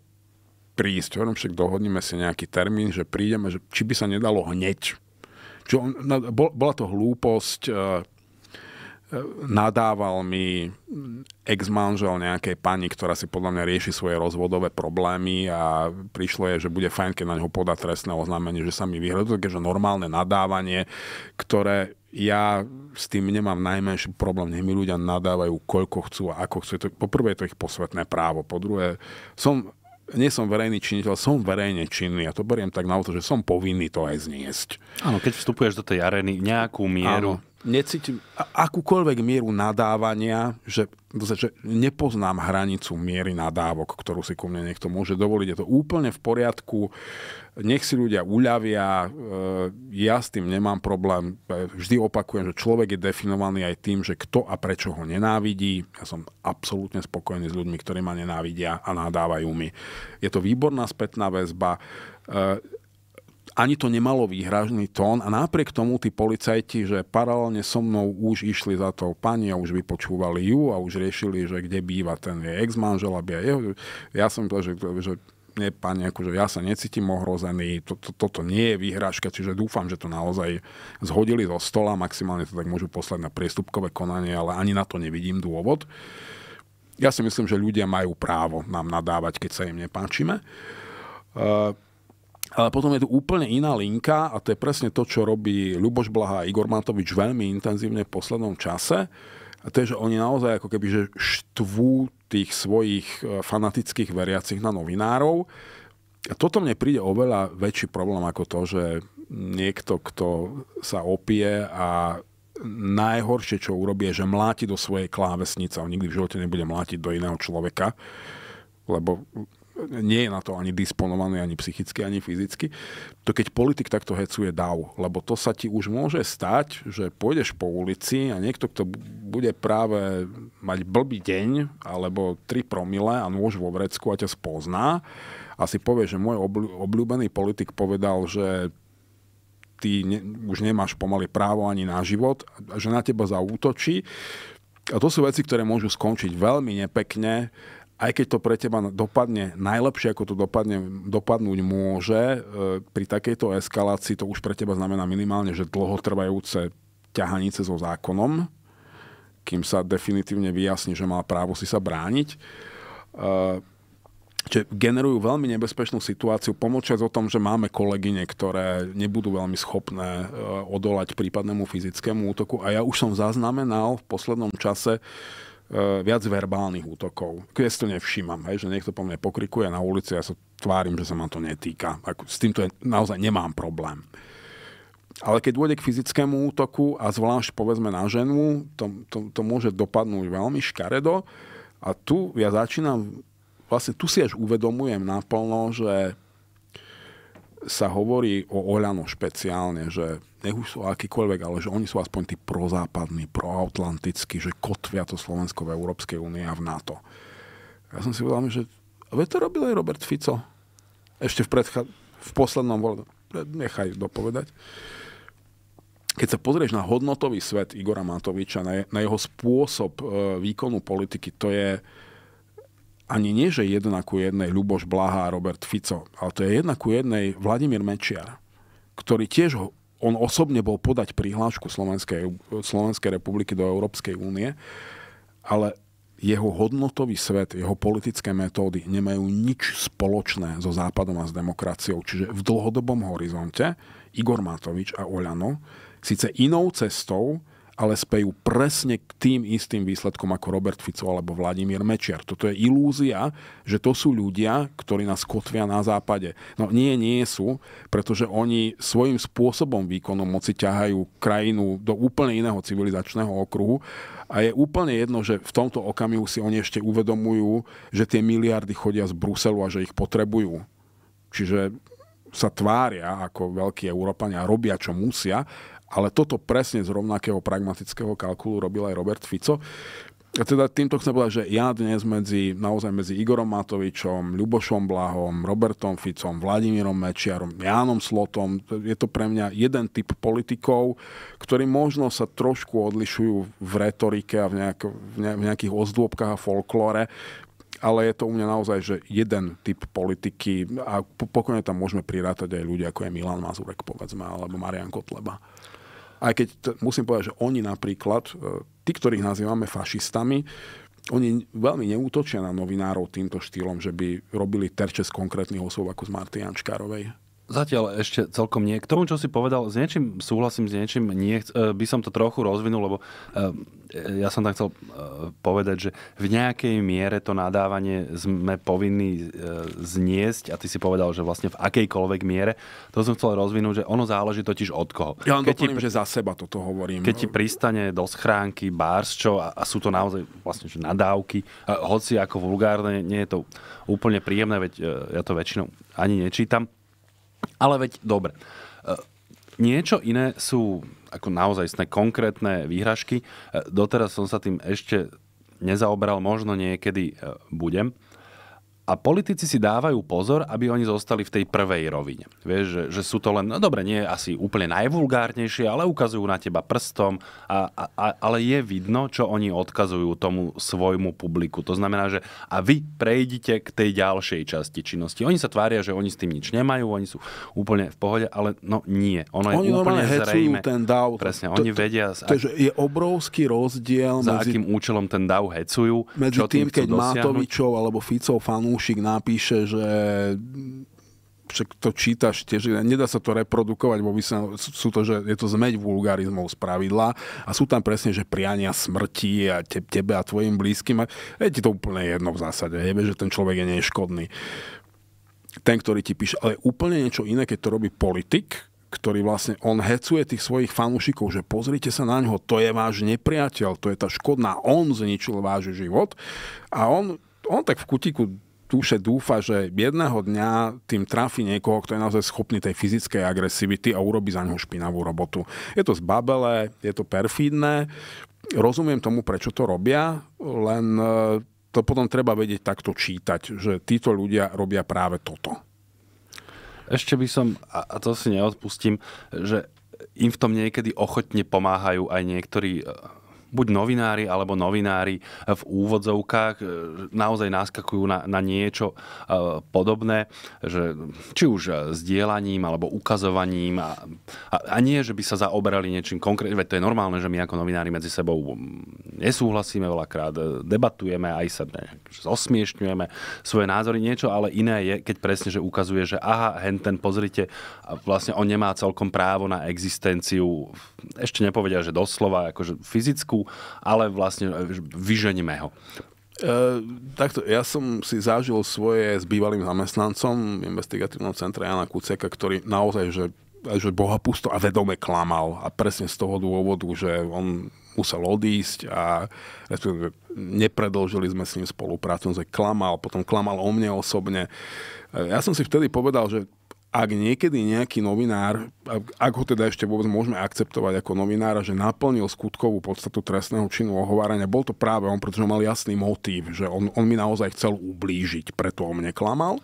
prísť. Hovorím, však dohodneme si nejaký termín, že prídeme, že či by sa nedalo hneď. Čo bol, bola to hlúposť, e, nadával mi ex-manžel nejakej pani, ktorá si podľa mňa rieši svoje rozvodové problémy a prišlo je, že bude fajn, keď na ňoho poda trestné oznámenie, že sa mi vyhľadujú takéže normálne nadávanie, ktoré ja s tým nemám najmenší problém, nech mi ľudia nadávajú, koľko chcú a ako chcú. To, po prvé je to ich posvetné právo, po druhé som, nie som verejný činiteľ, som verejne činný a to beriem tak na to, že som povinný to aj zniesť. Áno, keď vstupuješ do tej areny nejakú mieru, Áno necítim akúkoľvek mieru nadávania, že, že nepoznám hranicu miery nadávok, ktorú si ku mne niekto môže dovoliť. Je to úplne v poriadku, nech si ľudia uľavia, e, ja s tým nemám problém. E, vždy opakujem, že človek je definovaný aj tým, že kto a prečo ho nenávidí. Ja som absolútne spokojný s ľuďmi, ktorí ma nenávidia a nadávajú mi. Je to výborná spätná väzba e, ani to nemalo výhražný tón a napriek tomu tí policajti, že paralelne so mnou už išli za tou pani a už vypočúvali ju a už riešili, že kde býva ten jej ex-manžel, aby aj jeho... Ja som povedal, že, že nie, pani, akože ja sa necítim ohrozený, to, to, toto nie je výhražka, čiže dúfam, že to naozaj zhodili zo stola, maximálne to tak môžu poslať na priestupkové konanie, ale ani na to nevidím dôvod. Ja si myslím, že ľudia majú právo nám nadávať, keď sa im nepáčime. Uh, ale potom je tu úplne iná linka a to je presne to, čo robí Ľuboš Blaha a Igor Matovič veľmi intenzívne v poslednom čase. A to je, že oni naozaj ako keby že štvú tých svojich e, fanatických veriacich na novinárov. A toto mne príde oveľa väčší problém ako to, že niekto, kto sa opie a najhoršie, čo urobí, je, že mláti do svojej klávesnice. On nikdy v živote nebude mlátiť do iného človeka, lebo nie je na to ani disponovaný, ani psychicky, ani fyzicky. To keď politik takto hecuje dav, lebo to sa ti už môže stať, že pôjdeš po ulici a niekto, kto bude práve mať blbý deň alebo tri promile a nôž vo vrecku a ťa spozná a si povie, že môj obľúbený politik povedal, že ty ne, už nemáš pomaly právo ani na život, že na teba zaútočí. A to sú veci, ktoré môžu skončiť veľmi nepekne aj keď to pre teba dopadne najlepšie, ako to dopadne, dopadnúť môže, e, pri takejto eskalácii to už pre teba znamená minimálne, že dlhotrvajúce ťahanice so zákonom, kým sa definitívne vyjasní, že má právo si sa brániť. E, čiže generujú veľmi nebezpečnú situáciu, pomôčať o tom, že máme kolegyne, ktoré nebudú veľmi schopné e, odolať prípadnému fyzickému útoku. A ja už som zaznamenal v poslednom čase, Eh, viac verbálnych útokov. Keď si to nevšímam, hej, že niekto po mne pokrikuje na ulici a ja sa tvárim, že sa ma to netýka. Ako, s týmto je, naozaj nemám problém. Ale keď dôjde k fyzickému útoku a zvlášť povedzme na ženu, to, to, to môže dopadnúť veľmi škaredo. A tu ja začínam, vlastne tu si až uvedomujem naplno, že sa hovorí o Oľano špeciálne, že nech už sú akýkoľvek, ale že oni sú aspoň tí prozápadní, proatlantickí, že kotvia to Slovensko v Európskej únie a v NATO. Ja som si povedal, že ve to robil aj Robert Fico. Ešte v, predcha- v poslednom voľbe. Nechaj dopovedať. Keď sa pozrieš na hodnotový svet Igora Matoviča, na, je, na jeho spôsob e, výkonu politiky, to je ani nie, že jedna ku jednej Ľuboš Blaha a Robert Fico, ale to je jedna ku jednej Vladimír Mečiar, ktorý tiež ho on osobne bol podať prihlášku Slovenskej, Slovenskej republiky do Európskej únie, ale jeho hodnotový svet, jeho politické metódy nemajú nič spoločné so Západom a s demokraciou. Čiže v dlhodobom horizonte Igor Matovič a Oľano síce inou cestou ale spejú presne k tým istým výsledkom ako Robert Fico alebo Vladimír Mečiar. Toto je ilúzia, že to sú ľudia, ktorí nás kotvia na západe. No nie, nie sú, pretože oni svojím spôsobom výkonu moci ťahajú krajinu do úplne iného civilizačného okruhu a je úplne jedno, že v tomto okamihu si oni ešte uvedomujú, že tie miliardy chodia z Bruselu a že ich potrebujú. Čiže sa tvária ako veľkí Európania, robia čo musia, ale toto presne z rovnakého pragmatického kalkulu robil aj Robert Fico. A teda týmto chcem povedať, že ja dnes medzi, naozaj medzi Igorom Matovičom, Ľubošom Blahom, Robertom Ficom, Vladimírom Mečiarom, Jánom Slotom, je to pre mňa jeden typ politikov, ktorí možno sa trošku odlišujú v retorike a v, nejak, v, ne, v nejakých ozdôbkach a folklóre, ale je to u mňa naozaj, že jeden typ politiky a pokojne tam môžeme prirátať aj ľudia, ako je Milan Mazurek, povedzme, alebo Marian Kotleba. Aj keď t- musím povedať, že oni napríklad, e, tí, ktorých nazývame fašistami, oni veľmi neútočia na novinárov týmto štýlom, že by robili terče z konkrétnych osôb ako z Marty Jančkárovej. Zatiaľ ešte celkom nie. K tomu, čo si povedal, s niečím súhlasím, s niečím nie. By som to trochu rozvinul, lebo e, ja som tam chcel e, povedať, že v nejakej miere to nadávanie sme povinní e, zniesť a ty si povedal, že vlastne v akejkoľvek miere. To som chcel rozvinúť, že ono záleží totiž od koho. Ja len keď doplním, ti, že za seba toto hovorím. Keď ti pristane do schránky bars, čo a, a sú to naozaj vlastne že nadávky, a, hoci ako vulgárne, nie je to úplne príjemné, veď ja to väčšinou ani nečítam ale veď, dobre. E, niečo iné sú ako naozaj sné konkrétne výhražky. E, doteraz som sa tým ešte nezaoberal, možno niekedy e, budem. A politici si dávajú pozor, aby oni zostali v tej prvej rovine. Vieš, že, že sú to len, no dobre, nie asi úplne najvulgárnejšie, ale ukazujú na teba prstom, a, a, a, ale je vidno, čo oni odkazujú tomu svojmu publiku. To znamená, že a vy prejdite k tej ďalšej časti činnosti. Oni sa tvária, že oni s tým nič nemajú, oni sú úplne v pohode, ale no nie. Ono je oni úplne zrejme. ten DAO. Presne, oni to, vedia... To, ak... je obrovský rozdiel za medzi... akým účelom ten DAO hecujú, medzi čo tým, tým keď dosiahnuť. Matovičov alebo Ficov fanú fanúšik napíše, že však to čítaš tiež, nedá sa to reprodukovať, bo sa, sú to, že je to zmeď vulgarizmov z pravidla a sú tam presne, že priania smrti a te, tebe a tvojim blízkym. A je ti to úplne jedno v zásade, je, že ten človek je neškodný. Ten, ktorý ti píše, ale úplne niečo iné, keď to robí politik, ktorý vlastne on hecuje tých svojich fanúšikov, že pozrite sa na ňoho, to je váš nepriateľ, to je tá škodná, on zničil váš život a on on tak v kutiku duše dúfa, že jedného dňa tým trafi niekoho, kto je naozaj schopný tej fyzickej agresivity a urobi za ňoho špinavú robotu. Je to zbabelé, je to perfídne, rozumiem tomu, prečo to robia, len e, to potom treba vedieť takto čítať, že títo ľudia robia práve toto. Ešte by som, a to si neodpustím, že im v tom niekedy ochotne pomáhajú aj niektorí e, buď novinári alebo novinári e, v úvodzovkách e, naozaj naskakujú na, na niečo e, podobné, že či už sdielaním alebo ukazovaním a, a, a nie, že by sa zaoberali niečím konkrétne, veď to je normálne, že my ako novinári medzi sebou nesúhlasíme veľakrát, debatujeme, aj sa ne, zosmiešňujeme svoje názory, niečo ale iné je, keď presne, že ukazuje, že aha, ten, pozrite, vlastne on nemá celkom právo na existenciu, ešte nepovedia, že doslova, akože fyzickú, ale vlastne eh, vyženime ho. E, takto, ja som si zažil svoje s bývalým zamestnancom investigatívneho centra Jana Kuceka, ktorý naozaj, že, že boha pusto a vedome klamal. A presne z toho dôvodu, že on musel odísť a nepredlžili sme s ním spoluprácu, že klamal, potom klamal o mne osobne. Eh, ja som si vtedy povedal, že ak niekedy nejaký novinár, ak ho teda ešte vôbec môžeme akceptovať ako novinára, že naplnil skutkovú podstatu trestného činu ohovárania, bol to práve on, pretože mal jasný motív, že on, on mi naozaj chcel ublížiť, preto o mne klamal.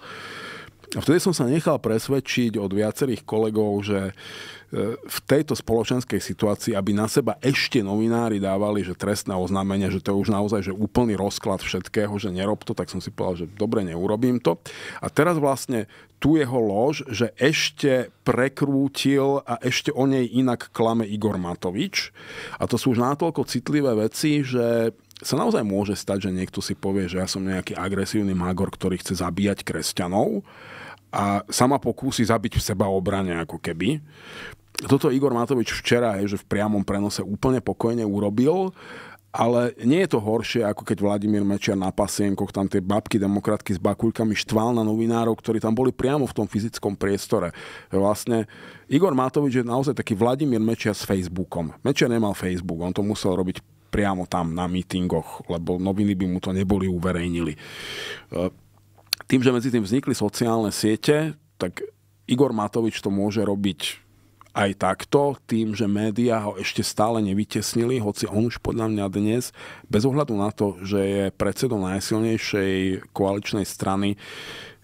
A vtedy som sa nechal presvedčiť od viacerých kolegov, že v tejto spoločenskej situácii, aby na seba ešte novinári dávali, že trestné oznámenie, že to je už naozaj že úplný rozklad všetkého, že nerob to, tak som si povedal, že dobre, neurobím to. A teraz vlastne tu jeho lož, že ešte prekrútil a ešte o nej inak klame Igor Matovič. A to sú už natoľko citlivé veci, že sa naozaj môže stať, že niekto si povie, že ja som nejaký agresívny magor, ktorý chce zabíjať kresťanov a sama pokúsi zabiť v seba obrane ako keby toto Igor Matovič včera je, že v priamom prenose úplne pokojne urobil, ale nie je to horšie, ako keď Vladimír Mečiar na pasienkoch tam tie babky demokratky s bakuľkami štval na novinárov, ktorí tam boli priamo v tom fyzickom priestore. Vlastne Igor Matovič je naozaj taký Vladimír Mečiar s Facebookom. Mečiar nemal Facebook, on to musel robiť priamo tam na mítingoch, lebo noviny by mu to neboli uverejnili. Ehm, tým, že medzi tým vznikli sociálne siete, tak Igor Matovič to môže robiť aj takto, tým, že médiá ho ešte stále nevytesnili, hoci on už podľa mňa dnes, bez ohľadu na to, že je predsedom najsilnejšej koaličnej strany,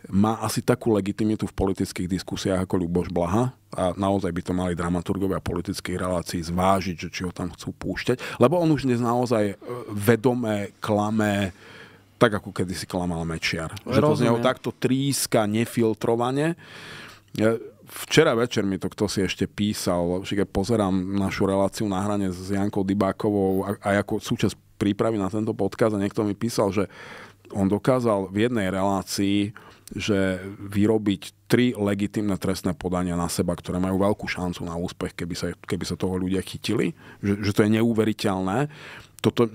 má asi takú legitimitu v politických diskusiách ako Ľuboš Blaha a naozaj by to mali dramaturgovia politických relácií zvážiť, že či ho tam chcú púšťať, lebo on už dnes naozaj e, vedomé klame tak ako kedysi klamal Mečiar. Rozumiem. Že to z neho takto tríska nefiltrovane e, včera večer mi to kto si ešte písal, že keď pozerám našu reláciu na hrane s Jankou Dybákovou a, a ako súčasť prípravy na tento podkaz a niekto mi písal, že on dokázal v jednej relácii že vyrobiť tri legitimné trestné podania na seba, ktoré majú veľkú šancu na úspech, keby sa, keby sa toho ľudia chytili, že, že to je neuveriteľné. Toto,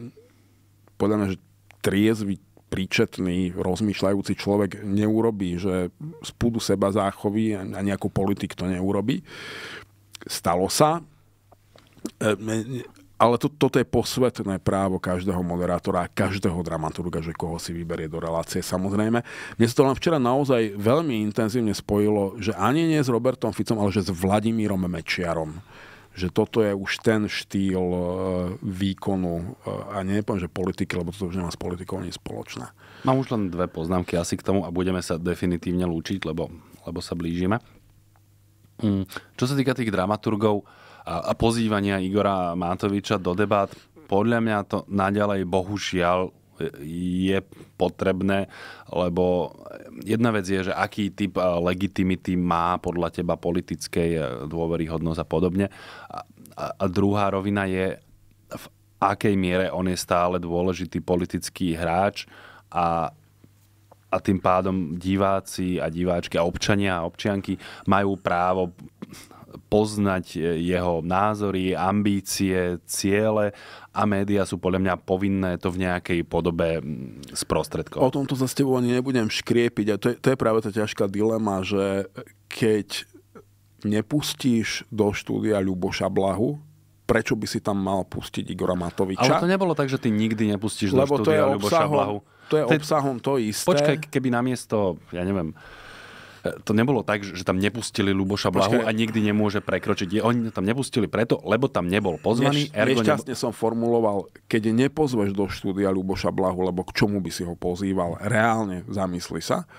podľa mňa, že triezvy príčetný, rozmýšľajúci človek neurobí, že spúdu seba záchoví a nejakú politik to neurobí. Stalo sa, e, ale to, toto je posvetné právo každého moderátora a každého dramaturga, že koho si vyberie do relácie, samozrejme. Mne sa to len včera naozaj veľmi intenzívne spojilo, že ani nie s Robertom Ficom, ale že s Vladimírom Mečiarom že toto je už ten štýl e, výkonu e, a nepoviem, že politiky, lebo toto už nemá s politikou nič spoločné. Mám už len dve poznámky asi k tomu a budeme sa definitívne lúčiť, lebo, lebo sa blížime. Mm, čo sa týka tých dramaturgov a, a pozývania Igora Mátoviča do debát, podľa mňa to naďalej bohužiaľ je potrebné, lebo jedna vec je, že aký typ eh, legitimity má podľa teba politickej eh, dôveryhodnosť a podobne. A, a druhá rovina je, v akej miere on je stále dôležitý politický hráč a, a tým pádom diváci a diváčky a občania a občianky majú právo poznať e, jeho názory, ambície, ciele a médiá sú podľa mňa povinné to v nejakej podobe sprostredkovať. O tomto za tebou ani nebudem škriepiť a to je, to je práve tá ťažká dilema, že keď nepustíš do štúdia Ľuboša Blahu, prečo by si tam mal pustiť Igora Matoviča? Ale to nebolo tak, že ty nikdy nepustíš Lebo do štúdia Ľuboša obsahom, Blahu. To je obsahom to isté. Počkaj, keby namiesto, ja neviem, to nebolo tak, že tam nepustili Luboša Blahu a nikdy nemôže prekročiť. Oni tam nepustili preto, lebo tam nebol pozvaný. Neš, ergo nešťastne nebo... som formuloval, keď nepozveš do štúdia Luboša Blahu, lebo k čomu by si ho pozýval, reálne zamysli sa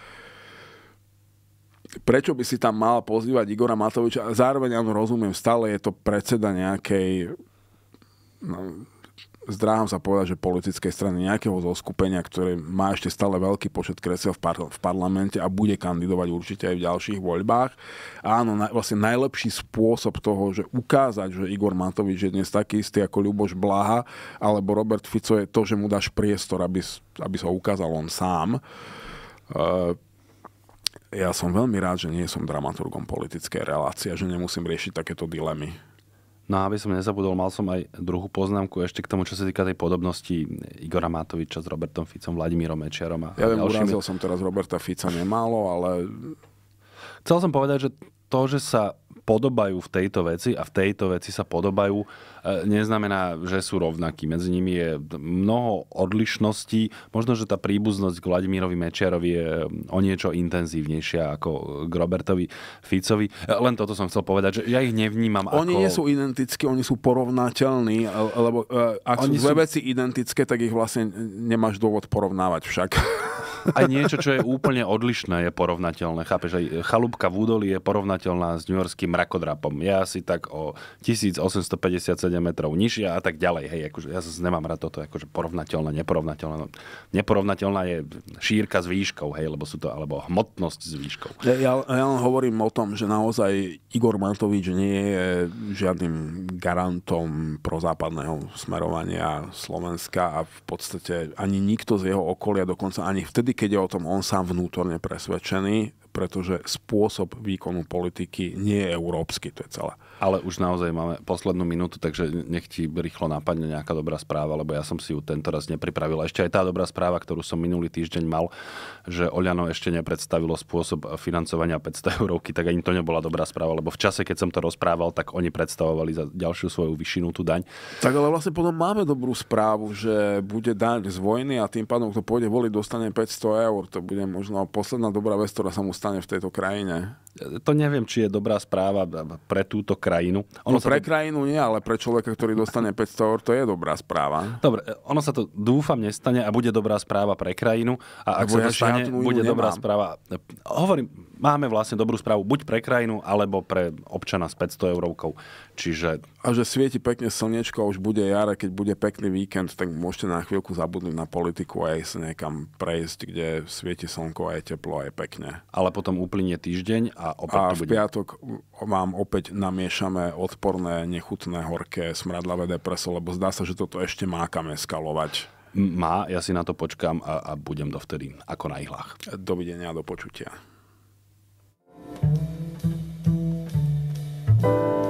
prečo by si tam mal pozývať Igora Matoviča? Zároveň ja rozumiem, stále je to predseda nejakej no, zdráham sa povedať, že politickej strany nejakého zoskupenia, ktoré má ešte stále veľký počet kresiel v, par- v parlamente a bude kandidovať určite aj v ďalších voľbách. Áno, na- vlastne najlepší spôsob toho, že ukázať, že Igor Matovič je dnes taký istý ako Ľuboš Blaha alebo Robert Fico je to, že mu dáš priestor, aby, aby sa ukázal on sám. Uh, ja som veľmi rád, že nie som dramaturgom politickej relácie, že nemusím riešiť takéto dilemy No a aby som nezabudol, mal som aj druhú poznámku ešte k tomu, čo sa týka tej podobnosti Igora Matoviča s Robertom Ficom, Vladimírom Mečiarom a Ja viem, ďalšími... som teraz Roberta Fica nemálo, ale... Chcel som povedať, že to, že sa podobajú v tejto veci a v tejto veci sa podobajú, E, neznamená, že sú rovnakí. Medzi nimi je mnoho odlišností. Možno, že tá príbuznosť k Vladimirovi Mečiarovi je o niečo intenzívnejšia ako k Robertovi Ficovi. E, len toto som chcel povedať, že ja ich nevnímam oni ako... Oni nie sú identickí, oni sú porovnateľní, e, lebo ak oni sú dve sú... veci identické, tak ich vlastne nemáš dôvod porovnávať však. Aj niečo, čo je úplne odlišné, je porovnateľné. Chápeš, aj chalúbka v údolí je porovnateľná s Yorkským mrakodrapom. Ja asi tak o 1857 metrov nižšia a tak ďalej. Hej, akože ja zase nemám rád toto akože porovnateľné, neporovnateľné. No, neporovnateľná je šírka s výškou, hej, lebo sú to, alebo hmotnosť s výškou. Ja, ja, ja len hovorím o tom, že naozaj Igor Matovič nie je žiadnym garantom prozápadného smerovania Slovenska a v podstate ani nikto z jeho okolia, dokonca ani vtedy, keď je o tom on sám vnútorne presvedčený, pretože spôsob výkonu politiky nie je európsky, to je celé ale už naozaj máme poslednú minútu, takže nech ti rýchlo napadne nejaká dobrá správa, lebo ja som si ju tento raz nepripravil. Ešte aj tá dobrá správa, ktorú som minulý týždeň mal, že Oľano ešte nepredstavilo spôsob financovania 500 eurovky, tak ani to nebola dobrá správa, lebo v čase, keď som to rozprával, tak oni predstavovali za ďalšiu svoju vyššinu tú daň. Tak ale vlastne potom máme dobrú správu, že bude daň z vojny a tým pádom, kto pôjde voliť, dostane 500 eur. To bude možno posledná dobrá vec, ktorá sa mu stane v tejto krajine to neviem, či je dobrá správa pre túto krajinu. Ono no pre to... krajinu nie, ale pre človeka, ktorý dostane 500 eur, to je dobrá správa. Dobre, ono sa to dúfam nestane a bude dobrá správa pre krajinu. A ak sa to stane, ja bude no nemám. dobrá správa. Hovorím, máme vlastne dobrú správu buď pre krajinu, alebo pre občana s 500 eurovkou. Čiže... A že svieti pekne slnečko a už bude jara, keď bude pekný víkend, tak môžete na chvíľku zabudnúť na politiku a ísť niekam prejsť, kde svieti slnko a je teplo a je pekne. Ale potom uplynie týždeň a opäť A v bude... piatok vám opäť namiešame odporné, nechutné, horké, smradlavé depreso, lebo zdá sa, že toto ešte mákame skalovať. Má, ja si na to počkám a, a budem dovtedy ako na ihlách. Dovidenia a do počutia. thank you